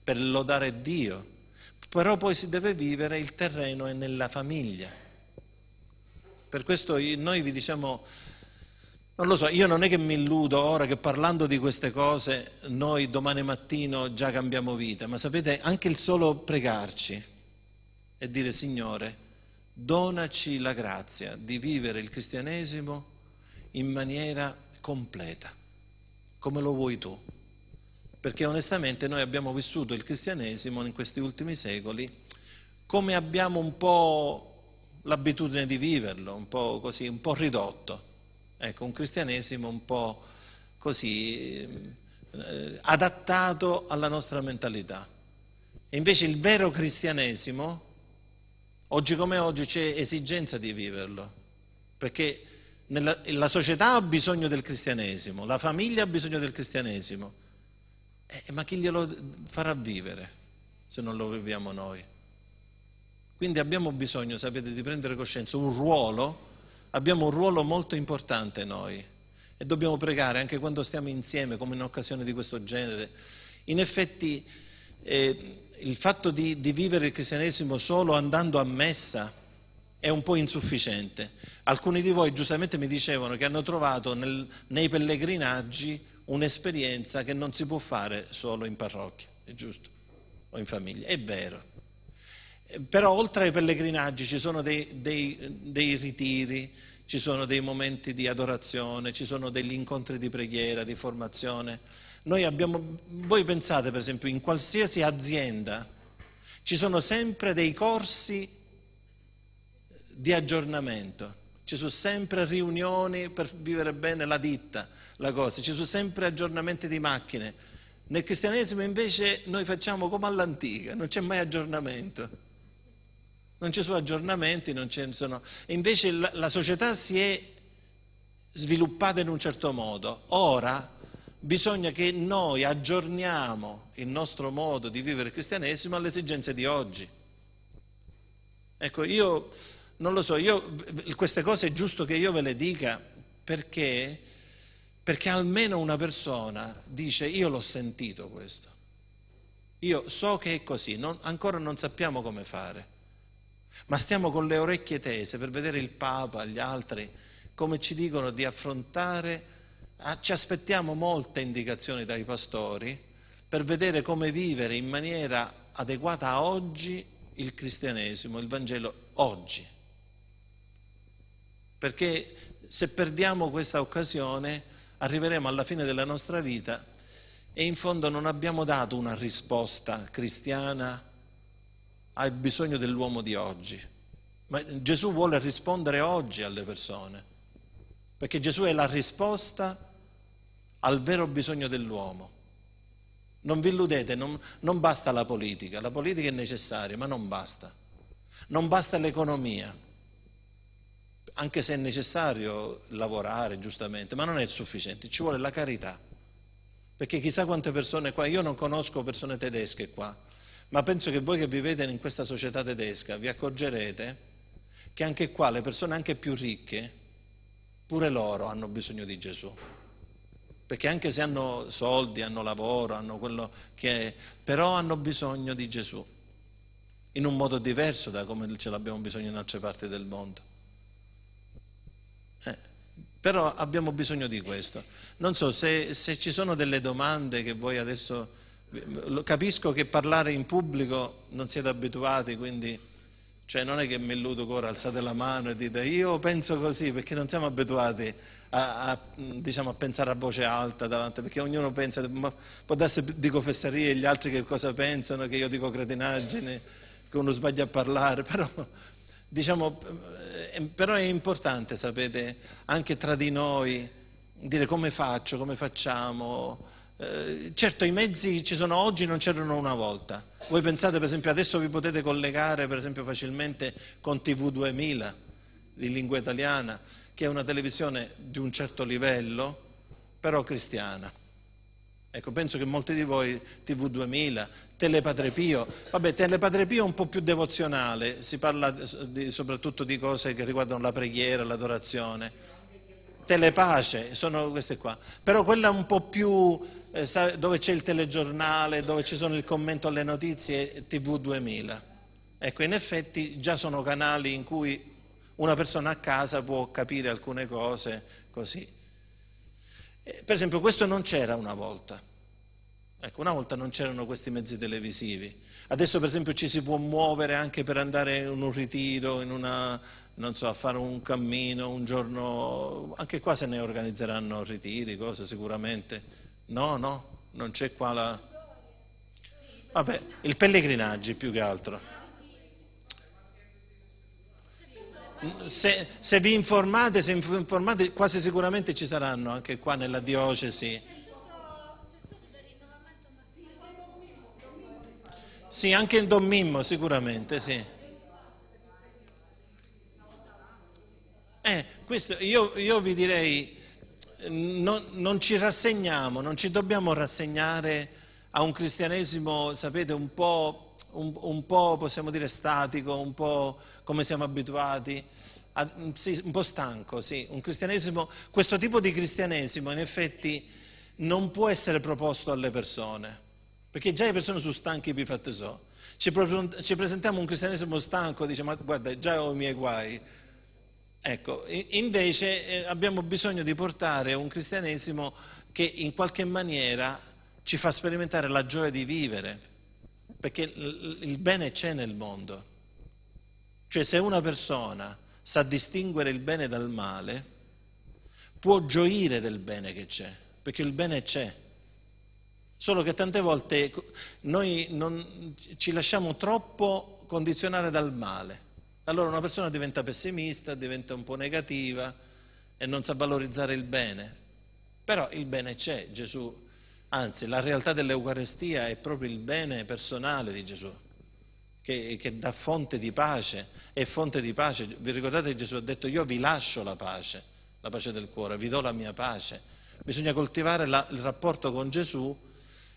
per lodare Dio, però poi si deve vivere il terreno e nella famiglia. Per questo noi vi diciamo, non lo so, io non è che mi illudo ora che parlando di queste cose noi domani mattino già cambiamo vita, ma sapete anche il solo pregarci e dire Signore, donaci la grazia di vivere il cristianesimo in maniera completa, come lo vuoi tu. Perché onestamente noi abbiamo vissuto il cristianesimo in questi ultimi secoli come abbiamo un po' l'abitudine di viverlo, un po' così, un po' ridotto. Ecco, un cristianesimo un po' così eh, adattato alla nostra mentalità. E invece il vero cristianesimo Oggi come oggi c'è esigenza di viverlo, perché nella, la società ha bisogno del cristianesimo, la famiglia ha bisogno del cristianesimo, eh, eh, ma chi glielo farà vivere se non lo viviamo noi? Quindi abbiamo bisogno, sapete, di prendere coscienza, un ruolo, abbiamo un ruolo molto importante noi e dobbiamo pregare anche quando stiamo insieme, come in occasione di questo genere. In effetti... Eh, il fatto di, di vivere il cristianesimo solo andando a messa è un po' insufficiente. Alcuni di voi giustamente mi dicevano che hanno trovato nel, nei pellegrinaggi un'esperienza che non si può fare solo in parrocchia, è giusto? O in famiglia, è vero. Però oltre ai pellegrinaggi ci sono dei, dei, dei ritiri, ci sono dei momenti di adorazione, ci sono degli incontri di preghiera, di formazione noi Abbiamo, voi pensate per esempio in qualsiasi azienda ci sono sempre dei corsi di aggiornamento, ci sono sempre riunioni per vivere bene la ditta, la cosa, ci sono sempre aggiornamenti di macchine. Nel cristianesimo invece noi facciamo come all'antica, non c'è mai aggiornamento. Non ci sono aggiornamenti, non ci sono... Invece la, la società si è sviluppata in un certo modo. Ora bisogna che noi aggiorniamo il nostro modo di vivere il cristianesimo alle esigenze di oggi. Ecco, io non lo so, io, queste cose è giusto che io ve le dica perché, perché almeno una persona dice io l'ho sentito questo, io so che è così, non, ancora non sappiamo come fare, ma stiamo con le orecchie tese per vedere il Papa, gli altri, come ci dicono di affrontare Ah, ci aspettiamo molte indicazioni dai pastori per vedere come vivere in maniera adeguata a oggi il cristianesimo, il Vangelo oggi. Perché se perdiamo questa occasione arriveremo alla fine della nostra vita e in fondo non abbiamo dato una risposta cristiana al bisogno dell'uomo di oggi. Ma Gesù vuole rispondere oggi alle persone, perché Gesù è la risposta al vero bisogno dell'uomo. Non vi illudete, non, non basta la politica, la politica è necessaria, ma non basta. Non basta l'economia, anche se è necessario lavorare giustamente, ma non è sufficiente, ci vuole la carità. Perché chissà quante persone qua, io non conosco persone tedesche qua, ma penso che voi che vivete in questa società tedesca vi accorgerete che anche qua le persone anche più ricche, pure loro hanno bisogno di Gesù perché anche se hanno soldi, hanno lavoro, hanno quello che è, però hanno bisogno di Gesù, in un modo diverso da come ce l'abbiamo bisogno in altre parti del mondo. Eh, però abbiamo bisogno di questo. Non so se, se ci sono delle domande che voi adesso... Capisco che parlare in pubblico non siete abituati, quindi... Cioè non è che mi illudo ora, alzate la mano e dite io penso così perché non siamo abituati a, a, diciamo, a, pensare a voce alta davanti, perché ognuno pensa, ma può darsi dico fesserie, gli altri che cosa pensano, che io dico cretinaggine, che uno sbaglia a parlare, però, diciamo, eh, però è importante, sapete, anche tra di noi dire come faccio, come facciamo. Eh, certo i mezzi ci sono oggi, non c'erano una volta. Voi pensate per esempio adesso vi potete collegare per esempio facilmente con TV 2000, di lingua italiana, che è una televisione di un certo livello, però cristiana. Ecco, penso che molti di voi, TV 2000, Telepadre Pio, vabbè, Telepadre Pio è un po' più devozionale, si parla di, soprattutto di cose che riguardano la preghiera, l'adorazione, Telepace, sono queste qua, però quella un po' più eh, dove c'è il telegiornale, dove ci sono il commento alle notizie, TV 2000. Ecco, in effetti già sono canali in cui una persona a casa può capire alcune cose così. Eh, per esempio questo non c'era una volta. Ecco, una volta non c'erano questi mezzi televisivi. Adesso per esempio ci si può muovere anche per andare in un ritiro, in una, so, a fare un cammino, un giorno, anche qua se ne organizzeranno ritiri, cose sicuramente. No, no, non c'è qua la... Vabbè, il pellegrinaggio più che altro. se, se, vi informate, se, informate, quasi sicuramente ci saranno anche qua nella diocesi. Sì, anche in Don Mimmo sicuramente, sì. Eh, questo, io, io, vi direi, non, non, ci rassegniamo, non ci dobbiamo rassegnare a un cristianesimo, sapete, un po' un, un po', possiamo dire, statico, un po' come siamo abituati, a, mm, sì, un po' stanco, sì. questo tipo di cristianesimo in effetti non può essere proposto alle persone, perché già le persone sono stanche di fatto so. Ci, ci presentiamo un cristianesimo stanco, dice ma guarda già ho i miei guai, Ecco, invece eh, abbiamo bisogno di portare un cristianesimo che in qualche maniera ci fa sperimentare la gioia di vivere, perché il bene c'è nel mondo. Cioè se una persona sa distinguere il bene dal male, può gioire del bene che c'è, perché il bene c'è. Solo che tante volte noi non, ci lasciamo troppo condizionare dal male. Allora una persona diventa pessimista, diventa un po' negativa e non sa valorizzare il bene. Però il bene c'è, Gesù Anzi, la realtà dell'Eucarestia è proprio il bene personale di Gesù, che, che dà fonte di pace, è fonte di pace. Vi ricordate che Gesù ha detto io vi lascio la pace, la pace del cuore, vi do la mia pace. Bisogna coltivare la, il rapporto con Gesù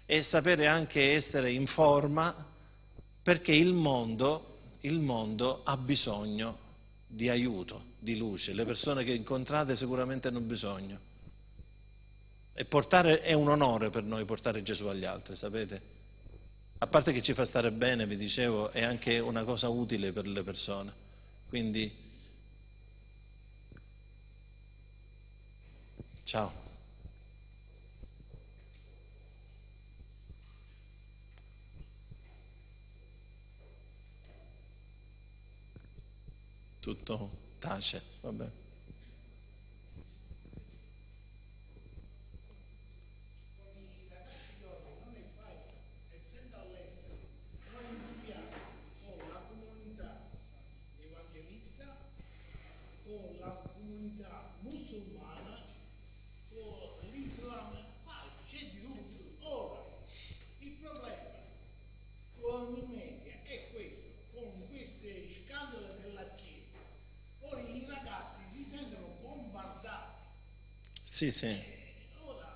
e sapere anche essere in forma perché il mondo, il mondo ha bisogno di aiuto, di luce. Le persone che incontrate sicuramente hanno bisogno. E portare è un onore per noi portare Gesù agli altri, sapete? A parte che ci fa stare bene, vi dicevo, è anche una cosa utile per le persone. Quindi, ciao. Tutto tace, va bene. Sì, sì. Ora,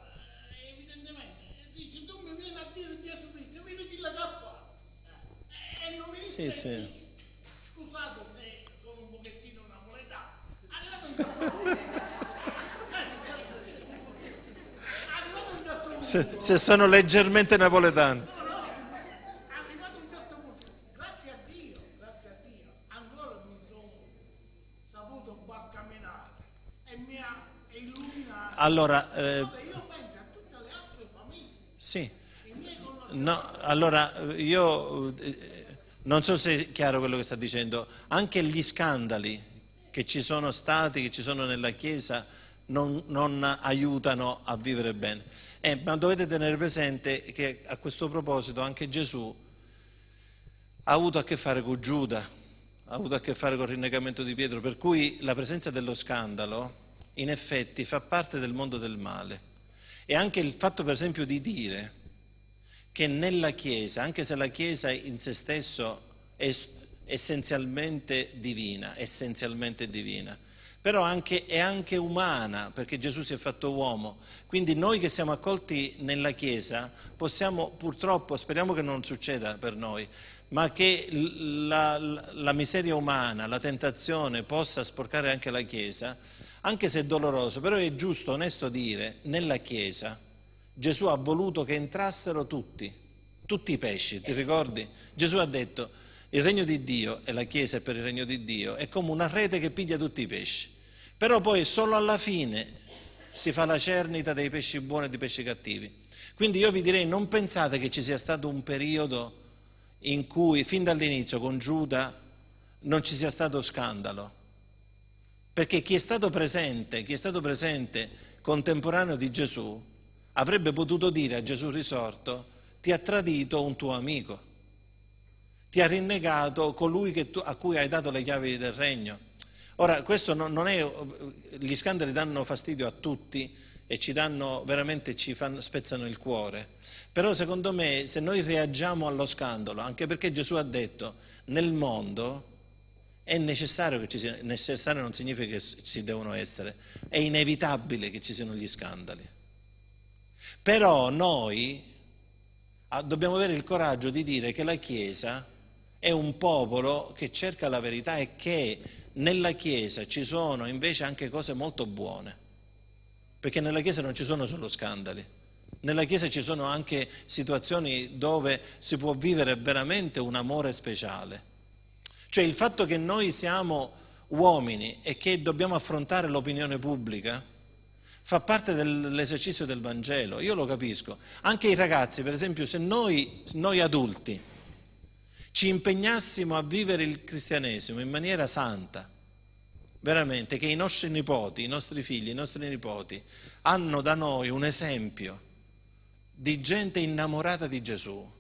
eh, evidentemente, eh, dice, tu mi vieni a dire dietro Cristo, vieni di la cappa. E eh, non mi sì, sì. Scusate se sono un pochettino napoletano. Arrivato un certo certo Se, se sono leggermente napoletano. Allora, eh, sì. No, allora eh, io eh, eh, non so se è chiaro quello che sta dicendo, anche gli scandali che ci sono stati, che ci sono nella Chiesa, non, non aiutano a vivere bene. Eh, ma dovete tenere presente che a questo proposito anche Gesù ha avuto a che fare con Giuda, ha avuto a che fare con il rinnegamento di Pietro, per cui la presenza dello scandalo in effetti fa parte del mondo del male. E anche il fatto, per esempio, di dire che nella Chiesa, anche se la Chiesa in se stesso è essenzialmente divina, essenzialmente divina, però anche, è anche umana, perché Gesù si è fatto uomo. Quindi noi che siamo accolti nella Chiesa possiamo purtroppo, speriamo che non succeda per noi, ma che la, la miseria umana, la tentazione possa sporcare anche la Chiesa, anche se è doloroso, però è giusto, onesto dire, nella Chiesa Gesù ha voluto che entrassero tutti, tutti i pesci, ti ricordi? Gesù ha detto, il regno di Dio, e la Chiesa è per il regno di Dio, è come una rete che piglia tutti i pesci. Però poi solo alla fine si fa la cernita dei pesci buoni e dei pesci cattivi. Quindi io vi direi, non pensate che ci sia stato un periodo in cui, fin dall'inizio, con Giuda, non ci sia stato scandalo perché chi è stato presente, chi è stato presente contemporaneo di Gesù, avrebbe potuto dire a Gesù risorto, ti ha tradito un tuo amico, ti ha rinnegato colui tu, a cui hai dato le chiavi del regno. Ora, questo non, non è, gli scandali danno fastidio a tutti, e ci danno veramente ci fanno, spezzano il cuore. Però secondo me se noi reagiamo allo scandalo, anche perché Gesù ha detto nel mondo è necessario che ci sia, necessario non significa che ci devono essere, è inevitabile che ci siano gli scandali. Però noi ah, dobbiamo avere il coraggio di dire che la Chiesa è un popolo che cerca la verità e che nella Chiesa ci sono invece anche cose molto buone, perché nella Chiesa non ci sono solo scandali. Nella Chiesa ci sono anche situazioni dove si può vivere veramente un amore speciale cioè il fatto che noi siamo uomini e che dobbiamo affrontare l'opinione pubblica fa parte dell'esercizio del Vangelo, io lo capisco. Anche i ragazzi, per esempio, se noi, noi adulti ci impegnassimo a vivere il cristianesimo in maniera santa, veramente, che i nostri nipoti, i nostri figli, i nostri nipoti hanno da noi un esempio di gente innamorata di Gesù.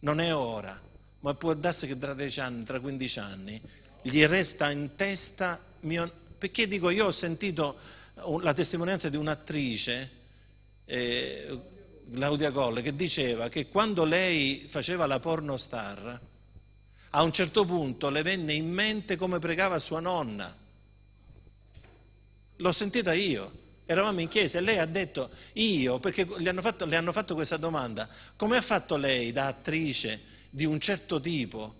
Non è ora, ma può darsi che tra 10 anni, tra 15 anni, gli resta in testa, mio... perché dico io ho sentito uh, la testimonianza di un'attrice, eh, Claudia Colle, che diceva che quando lei faceva la pornostar, a un certo punto le venne in mente come pregava sua nonna. L'ho sentita io, eravamo in chiesa e lei ha detto io, perché le hanno hanno fatto questa domanda, come ha fatto lei da attrice? di un certo tipo,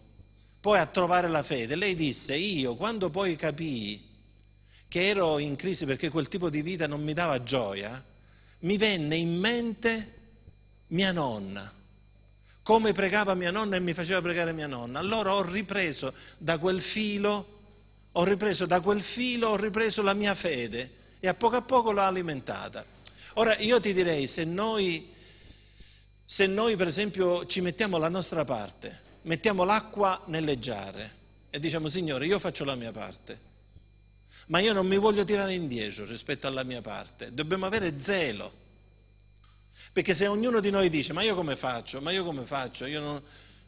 poi a trovare la fede. Lei disse, io quando poi capii che ero in crisi perché quel tipo di vita non mi dava gioia, mi venne in mente mia nonna, come pregava mia nonna e mi faceva pregare mia nonna. Allora ho ripreso da quel filo, ho ripreso da quel filo, ho ripreso la mia fede e a poco a poco l'ho alimentata. Ora io ti direi, se noi se noi per esempio ci mettiamo la nostra parte, mettiamo l'acqua nelle giare e diciamo Signore io faccio la mia parte, ma io non mi voglio tirare indietro rispetto alla mia parte, dobbiamo avere zelo, perché se ognuno di noi dice ma io come faccio, ma io come faccio, io non...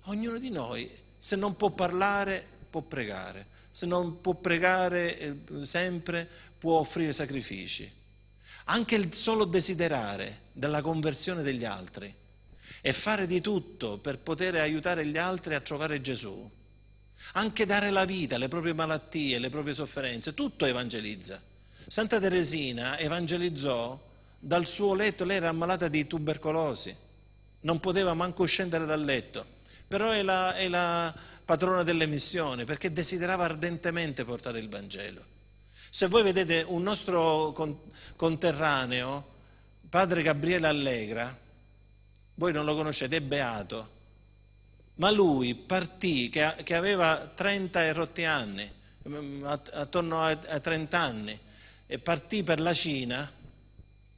ognuno di noi se non può parlare può pregare, se non può pregare eh, sempre può offrire sacrifici, anche il solo desiderare della conversione degli altri e fare di tutto per poter aiutare gli altri a trovare Gesù. Anche dare la vita, le proprie malattie, le proprie sofferenze, tutto evangelizza. Santa Teresina evangelizzò dal suo letto, lei era ammalata di tubercolosi, non poteva manco scendere dal letto, però è la, è la patrona delle missioni perché desiderava ardentemente portare il Vangelo. Se voi vedete un nostro conterraneo, padre Gabriele Allegra, voi non lo conoscete, è beato. Ma lui partì, che, che aveva 30 e rotti anni, mm, mm, attorno ai 30 anni, e partì per la Cina,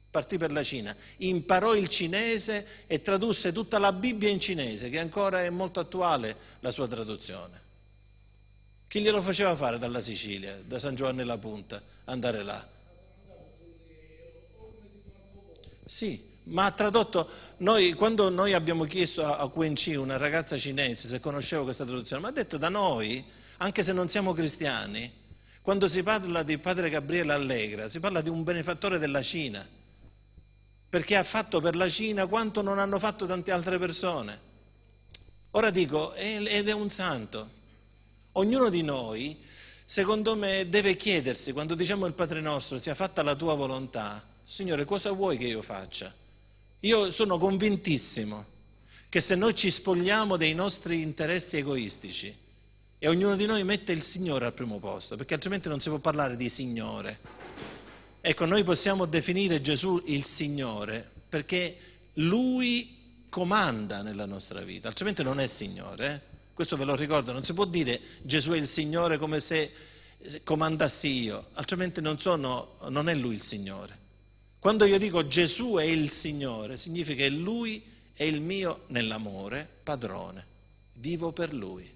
partì per la Cina, imparò il cinese e tradusse tutta la Bibbia in cinese, che ancora è molto attuale la sua traduzione. Chi glielo faceva fare dalla Sicilia, da San Giovanni la Punta, andare là? Sì, ma ha tradotto, noi, quando noi abbiamo chiesto a, a Quen Chi, una ragazza cinese, se conoscevo questa traduzione, mi ha detto da noi, anche se non siamo cristiani, quando si parla di padre Gabriele Allegra, si parla di un benefattore della Cina, perché ha fatto per la Cina quanto non hanno fatto tante altre persone. Ora dico, ed è un santo. Ognuno di noi, secondo me, deve chiedersi, quando diciamo il Padre nostro, sia fatta la tua volontà, Signore, cosa vuoi che io faccia? Io sono convintissimo che se noi ci spogliamo dei nostri interessi egoistici e ognuno di noi mette il Signore al primo posto, perché altrimenti non si può parlare di Signore. Ecco, noi possiamo definire Gesù il Signore perché Lui comanda nella nostra vita, altrimenti non è Signore. Eh. Questo ve lo ricordo, non si può dire Gesù è il Signore come se comandassi io, altrimenti non, sono, non è Lui il Signore. Quando io dico Gesù è il Signore, significa che Lui è il mio, nell'amore, padrone. Vivo per Lui.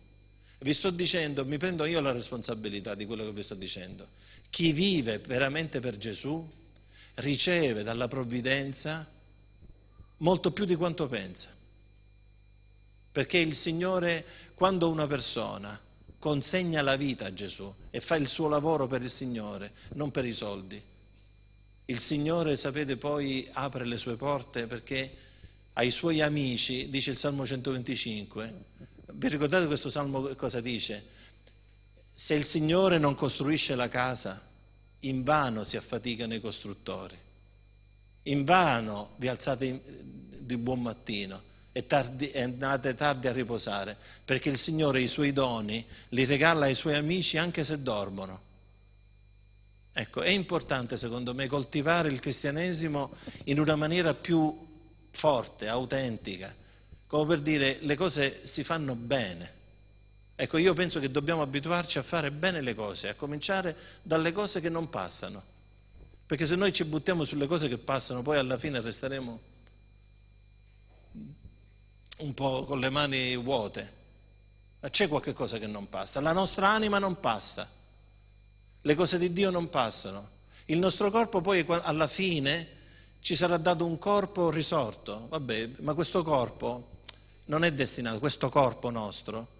Vi sto dicendo, mi prendo io la responsabilità di quello che vi sto dicendo. Chi vive veramente per Gesù riceve dalla provvidenza molto più di quanto pensa. Perché il Signore, quando una persona consegna la vita a Gesù e fa il suo lavoro per il Signore, non per i soldi, il Signore, sapete, poi apre le sue porte perché ai suoi amici, dice il Salmo 125, vi ricordate questo Salmo cosa dice? Se il Signore non costruisce la casa, in vano si affaticano i costruttori, in vano vi alzate di buon mattino e, tardi, andate tardi a riposare, perché il Signore i suoi doni li regala ai suoi amici anche se dormono. Ecco, è importante secondo me coltivare il cristianesimo in una maniera più forte, autentica, come per dire le cose si fanno bene. Ecco, io penso che dobbiamo abituarci a fare bene le cose, a cominciare dalle cose che non passano, perché se noi ci buttiamo sulle cose che passano, poi alla fine resteremo un po' con le mani vuote. Ma C'è qualche cosa che non passa, la nostra anima non passa le cose di Dio non passano. Il nostro corpo poi alla fine ci sarà dato un corpo risorto, vabbè, ma questo corpo non è destinato, questo corpo nostro,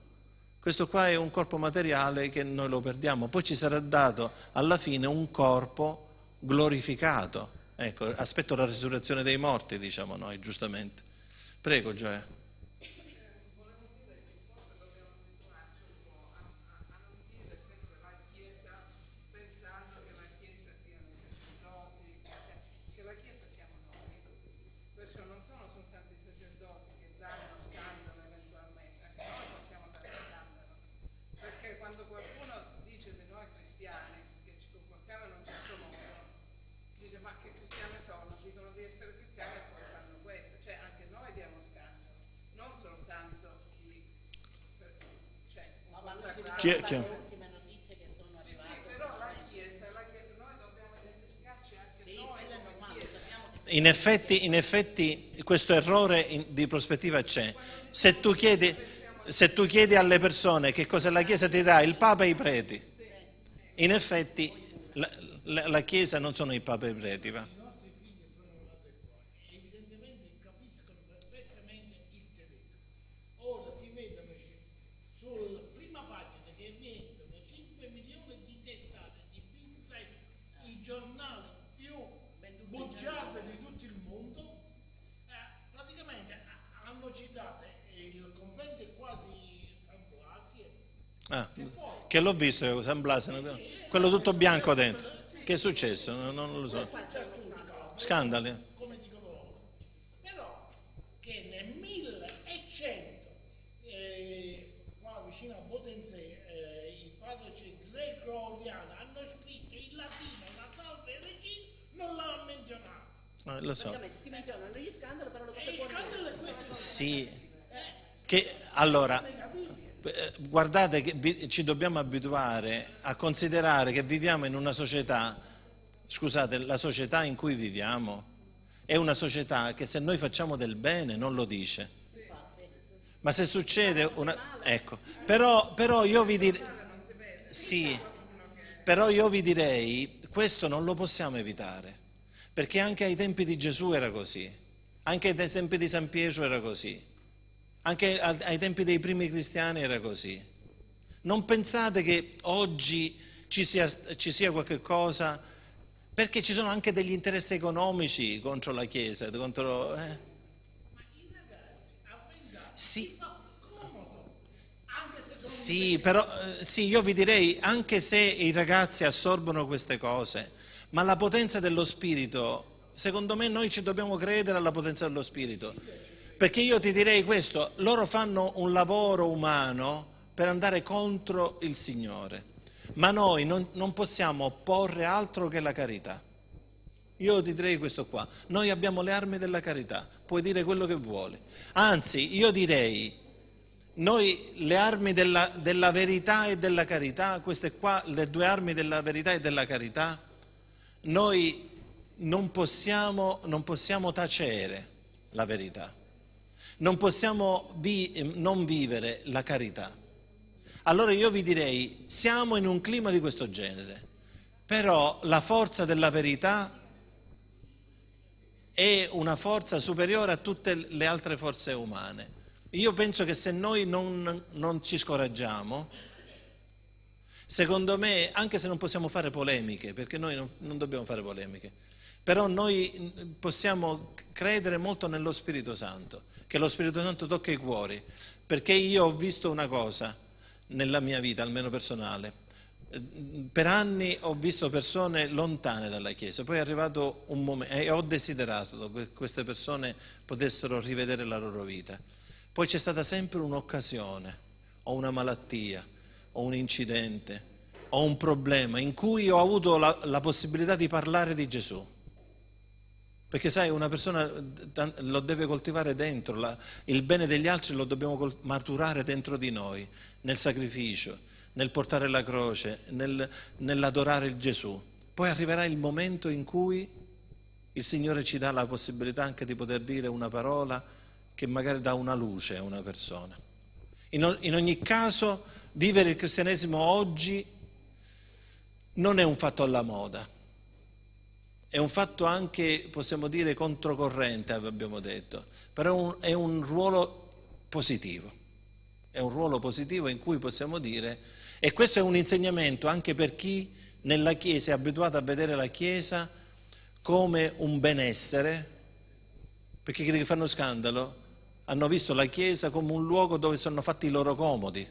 questo qua è un corpo materiale che noi lo perdiamo, poi ci sarà dato alla fine un corpo glorificato. Ecco, aspetto la risurrezione dei morti, diciamo noi, giustamente. Prego, Gioia. chi è, chi è? In effetti, in effetti, questo errore di prospettiva c'è. Se tu, chiedi, se tu chiedi alle persone che cosa la Chiesa ti dà, il Papa e i preti, in effetti la, la, la Chiesa non sono i Papa e i preti. Va? Ah, che l'ho visto, eh, quello tutto bianco dentro. Che è successo? Non, non lo so. Scandali. Come dicono loro. Però che nel 1100, eh, qua vicino a Potenze, eh, il padre greco hanno scritto in latino la salve regina, non l'hanno menzionato. Ah, lo so. Ti menzionano gli scandali, però lo so. Sì. Che, allora... Eh, guardate che ci dobbiamo abituare a considerare che viviamo in una società, scusate, la società in cui viviamo è una società che se noi facciamo del bene non lo dice. Ma se succede una... Ecco, però, però io vi direi... Sì, però io vi direi, questo non lo possiamo evitare, perché anche ai tempi di Gesù era così, anche ai tempi di San Pietro era così. Anche ai tempi dei primi cristiani era così. Non pensate che oggi ci sia, ci sia qualche cosa, perché ci sono anche degli interessi economici contro la Chiesa, contro... Eh. Sì. Sì, però eh, sì, io vi direi, anche se i ragazzi assorbono queste cose, ma la potenza dello Spirito, secondo me noi ci dobbiamo credere alla potenza dello Spirito. Perché io ti direi questo, loro fanno un lavoro umano per andare contro il Signore, ma noi non, non possiamo opporre altro che la carità. Io ti direi questo qua, noi abbiamo le armi della carità, puoi dire quello che vuoi. Anzi, io direi, noi le armi della, della, verità e della carità, queste qua, le due armi della verità e della carità, noi non possiamo, non possiamo tacere la verità non possiamo vi, ehm, non vivere la carità. Allora io vi direi, siamo in un clima di questo genere, però la forza della verità è una forza superiore a tutte le altre forze umane. Io penso che se noi non, non ci scoraggiamo, secondo me, anche se non possiamo fare polemiche, perché noi non, non dobbiamo fare polemiche, però noi mm, possiamo credere molto nello Spirito Santo che lo Spirito Santo tocca i cuori, perché io ho visto una cosa nella mia vita, almeno personale. Per anni ho visto persone lontane dalla Chiesa, poi è arrivato un momento e ho desiderato che queste persone potessero rivedere la loro vita. Poi c'è stata sempre un'occasione, o una malattia, o un incidente, o un problema in cui ho avuto la, la possibilità di parlare di Gesù perché sai, una persona eh, lo deve coltivare dentro, la, il bene degli altri lo dobbiamo maturare dentro di noi, nel sacrificio, nel portare la croce, nel, nell'adorare il Gesù. Poi arriverà il momento in cui il Signore ci dà la possibilità anche di poter dire una parola che magari dà una luce a una persona. In, in ogni caso, vivere il cristianesimo oggi non è un fatto alla moda è un fatto anche, possiamo dire, controcorrente, eh, abbiamo detto, però è un ruolo positivo, è un ruolo positivo in cui possiamo dire, e questo è un insegnamento anche per chi nella Chiesa è abituato a vedere la Chiesa come un benessere, perché quelli che fanno scandalo hanno visto la Chiesa come un luogo dove sono fatti i loro comodi.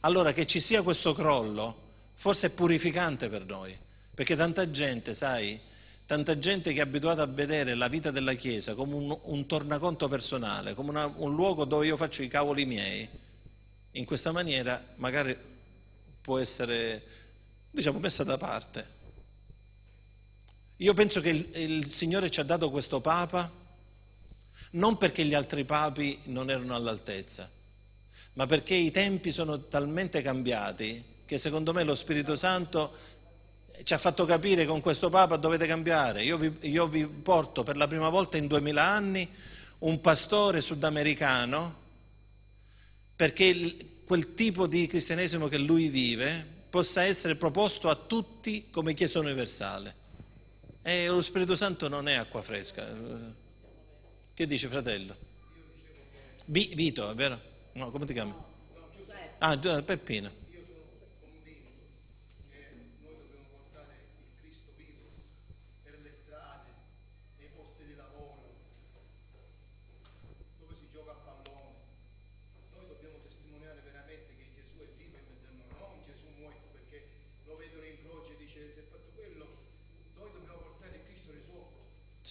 Allora che ci sia questo crollo, forse è purificante per noi, perché tanta gente, sai, Tanta gente che è abituata a vedere la vita della Chiesa come un, un tornaconto personale, come una, un luogo dove io faccio i cavoli miei, in questa maniera magari può essere, diciamo, messa da parte. Io penso che il, il Signore ci ha dato questo Papa non perché gli altri papi non erano all'altezza, ma perché i tempi sono talmente cambiati che secondo me lo Spirito Santo ci ha fatto capire con questo Papa dovete cambiare. Io vi, io vi porto per la prima volta in duemila anni un pastore sudamericano perché il, quel tipo di cristianesimo che lui vive possa essere proposto a tutti come Chiesa universale. E lo Spirito Santo non è acqua fresca. Che dice fratello? Vito, è vero? No, come ti chiami? Ah, Peppino.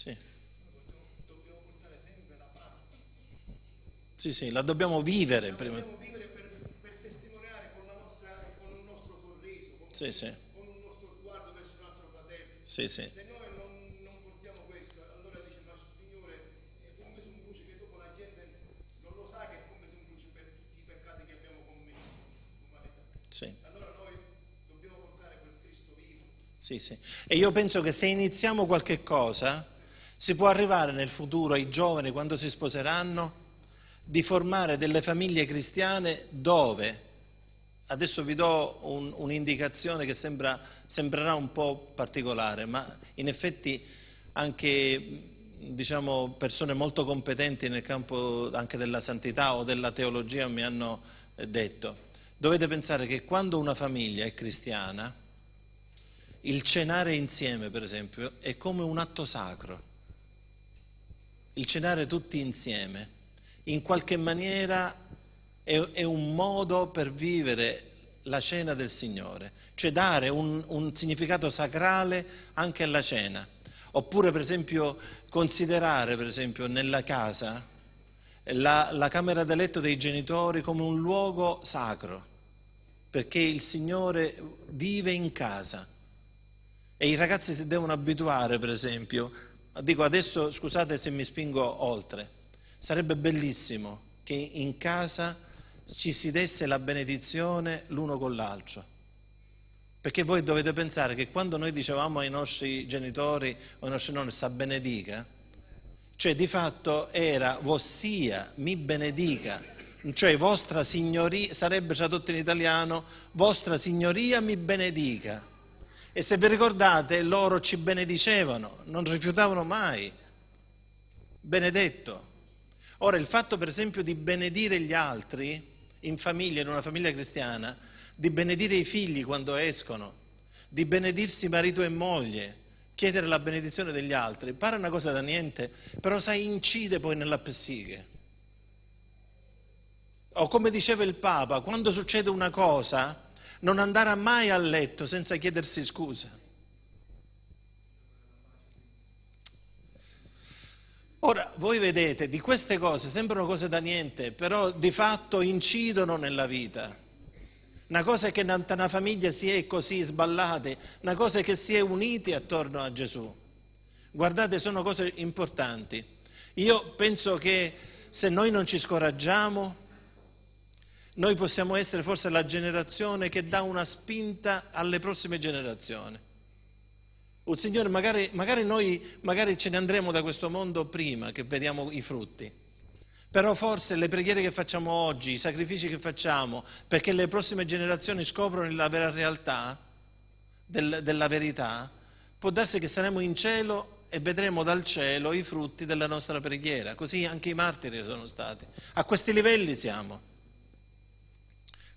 Sì. Dobbiamo portare sempre la pasta. Sì, sì, la dobbiamo vivere. La prima. dobbiamo vivere per, per testimoniare con, nostra, con, un nostro sorriso, con, sì, un, sì. con un nostro sguardo verso l'altro fratello. Sì, sì. Se noi non, portiamo questo, allora dice, ma Signore, fu messo in luce che dopo la gente non lo sa che fu messo in luce per tutti i peccati che abbiamo commesso, Allora noi dobbiamo portare quel Cristo vivo. Sì, sì. E io penso che se iniziamo qualche cosa si può arrivare nel futuro ai giovani, quando si sposeranno, di formare delle famiglie cristiane dove, adesso vi do un, un'indicazione che sembra, sembrerà un po' particolare, ma in effetti anche diciamo, persone molto competenti nel campo anche della santità o della teologia mi hanno eh, detto, dovete pensare che quando una famiglia è cristiana, il cenare insieme, per esempio, è come un atto sacro il cenare tutti insieme, in qualche maniera è, è un modo per vivere la cena del Signore, cioè dare un, un, significato sacrale anche alla cena. Oppure per esempio considerare per esempio, nella casa la, la camera da letto dei genitori come un luogo sacro, perché il Signore vive in casa e i ragazzi si devono abituare per esempio dico adesso scusate se mi spingo oltre, sarebbe bellissimo che in casa ci si desse la benedizione l'uno con l'altro. Perché voi dovete pensare che quando noi dicevamo ai nostri genitori o ai nostri nonni sa benedica, cioè di fatto era vossia, mi benedica, cioè vostra signoria, sarebbe tradotto in italiano, vostra signoria mi benedica. E se vi ricordate, loro ci benedicevano, non rifiutavano mai. Benedetto. Ora, il fatto per esempio di benedire gli altri in famiglia, in una famiglia cristiana, di benedire i figli quando escono, di benedirsi marito e moglie, chiedere la benedizione degli altri, pare una cosa da niente, però sai, incide poi nella psiche. O come diceva il Papa, quando succede una cosa, non andare mai a letto senza chiedersi scusa. Ora, voi vedete, di queste cose sembrano cose da niente, però di fatto incidono nella vita. Una cosa è che una famiglia si è così sballate, una cosa è che si è uniti attorno a Gesù. Guardate, sono cose importanti. Io penso che se noi non ci scoraggiamo, noi possiamo essere forse la generazione che dà una spinta alle prossime generazioni. Oh Signore, magari, magari noi magari ce ne andremo da questo mondo prima che vediamo i frutti, però forse le preghiere che facciamo oggi, i sacrifici che facciamo perché le prossime generazioni scoprono la vera realtà del, della verità, può darsi che saremo in cielo e vedremo dal cielo i frutti della nostra preghiera. Così anche i martiri sono stati. A questi livelli siamo.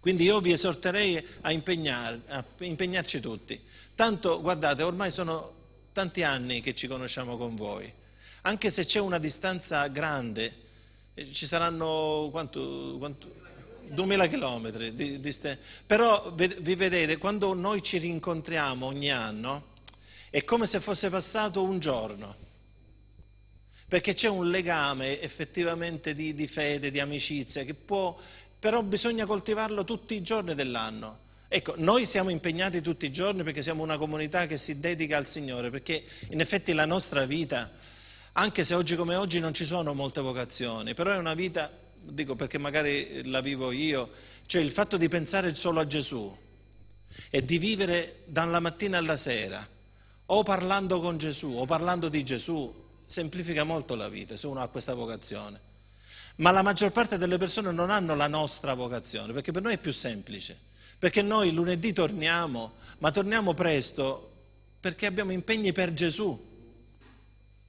Quindi io vi esorterei a, a impegnarci tutti. Tanto, guardate, ormai sono tanti anni che ci conosciamo con voi. Anche se c'è una distanza grande, eh, ci saranno quanto, quanto 2000 chilometri, di, di però vi vedete, quando noi ci rincontriamo ogni anno, è come se fosse passato un giorno, perché c'è un legame effettivamente di, di fede, di amicizia, che può però bisogna coltivarlo tutti i giorni dell'anno. Ecco, noi siamo impegnati tutti i giorni perché siamo una comunità che si dedica al Signore, perché in effetti la nostra vita, anche se oggi come oggi non ci sono molte vocazioni, però è una vita, dico perché magari la vivo io, cioè il fatto di pensare solo a Gesù e di vivere dalla mattina alla sera, o parlando con Gesù o parlando di Gesù, semplifica molto la vita se uno ha questa vocazione ma la maggior parte delle persone non hanno la nostra vocazione, perché per noi è più semplice, perché noi lunedì torniamo, ma torniamo presto perché abbiamo impegni per Gesù.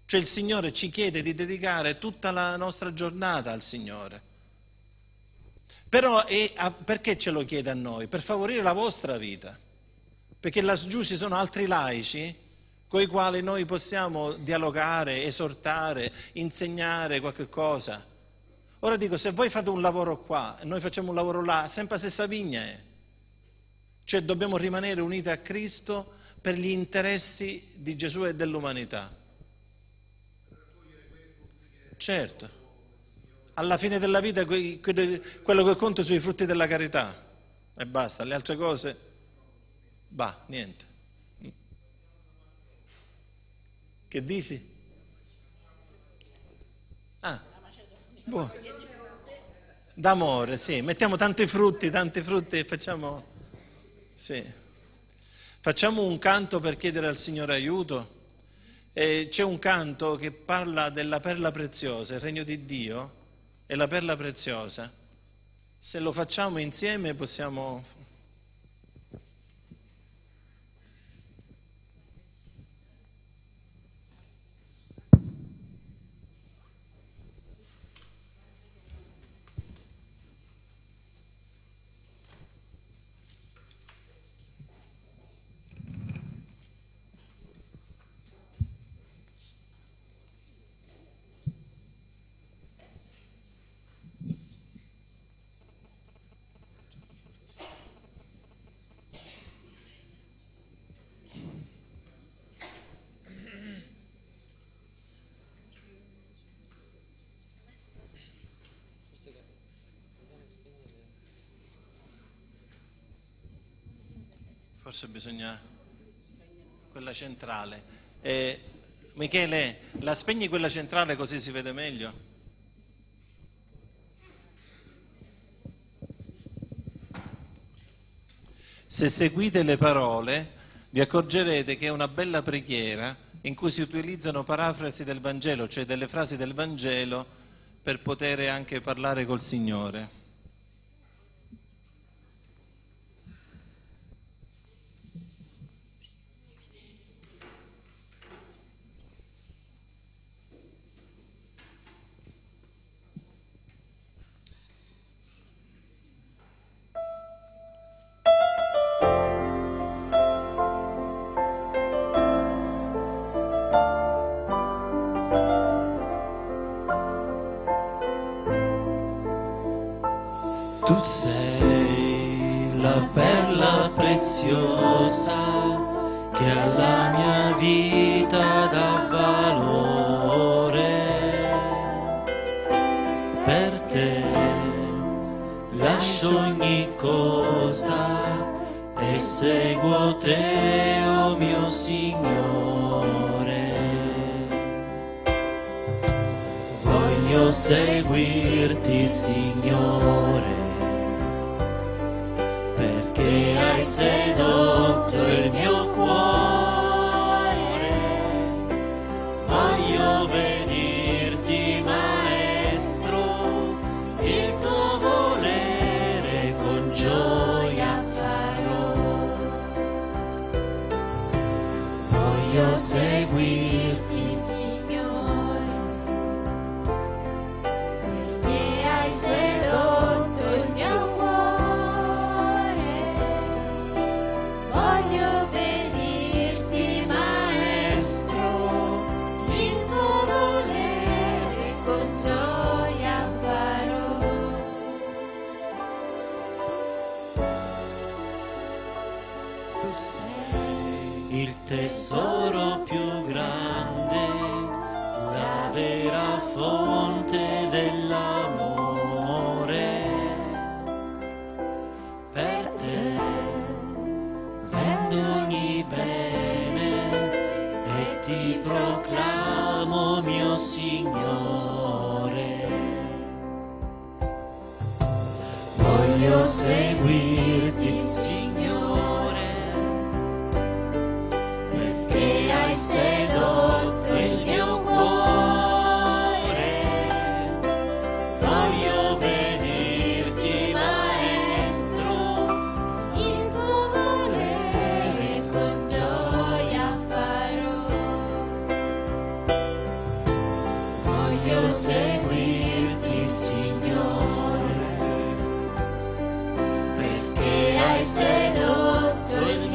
Cioè il Signore ci chiede di dedicare tutta la nostra giornata al Signore. Però a, perché ce lo chiede a noi? Per favorire la vostra vita. Perché laggiù ci sono altri laici con i quali noi possiamo dialogare, esortare, insegnare qualche cosa. Ora dico, se voi fate un lavoro qua e noi facciamo un lavoro là, sempre la stessa vigna è. Cioè dobbiamo rimanere uniti a Cristo per gli interessi di Gesù e dell'umanità. Certo. Alla fine della vita quello che conta sono i frutti della carità e basta, le altre cose, bah, niente. Che dici? Ah. Buono. D'amore, sì. Mettiamo tanti frutti, tanti frutti e facciamo... Sì. Facciamo un canto per chiedere al Signore aiuto. E c'è un canto che parla della perla preziosa, il regno di Dio è la perla preziosa. Se lo facciamo insieme possiamo forse bisogna... quella centrale. Eh, Michele, la spegni quella centrale così si vede meglio? Se seguite le parole vi accorgerete che è una bella preghiera in cui si utilizzano parafrasi del Vangelo, cioè delle frasi del Vangelo, per poter anche parlare col Signore. sei la perla preziosa che alla mia vita dà valore. Per te lascio ogni cosa e seguo te, o oh mio Signore. Voglio seguirti, Signore. sedotto il mio cuore, voglio benedirti maestro, il tuo volere con gioia farò. Voglio seguire seguirti, Signore, perché hai sedotto il mio cuore. Voglio obbedirti, Maestro, il tuo volere con gioia farò. Voglio seguirti, Signore. Seigneur, donne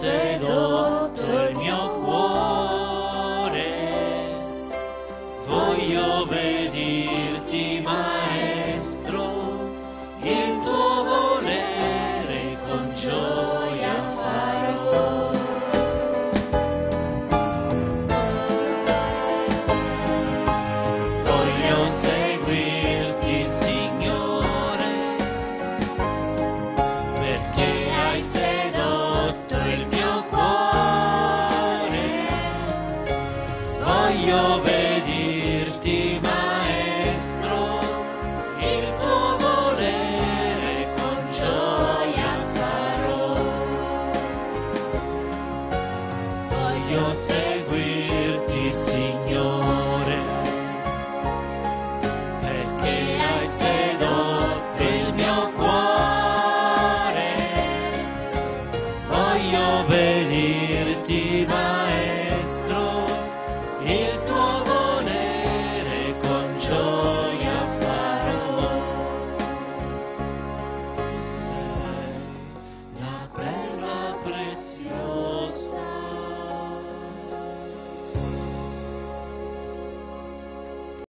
places.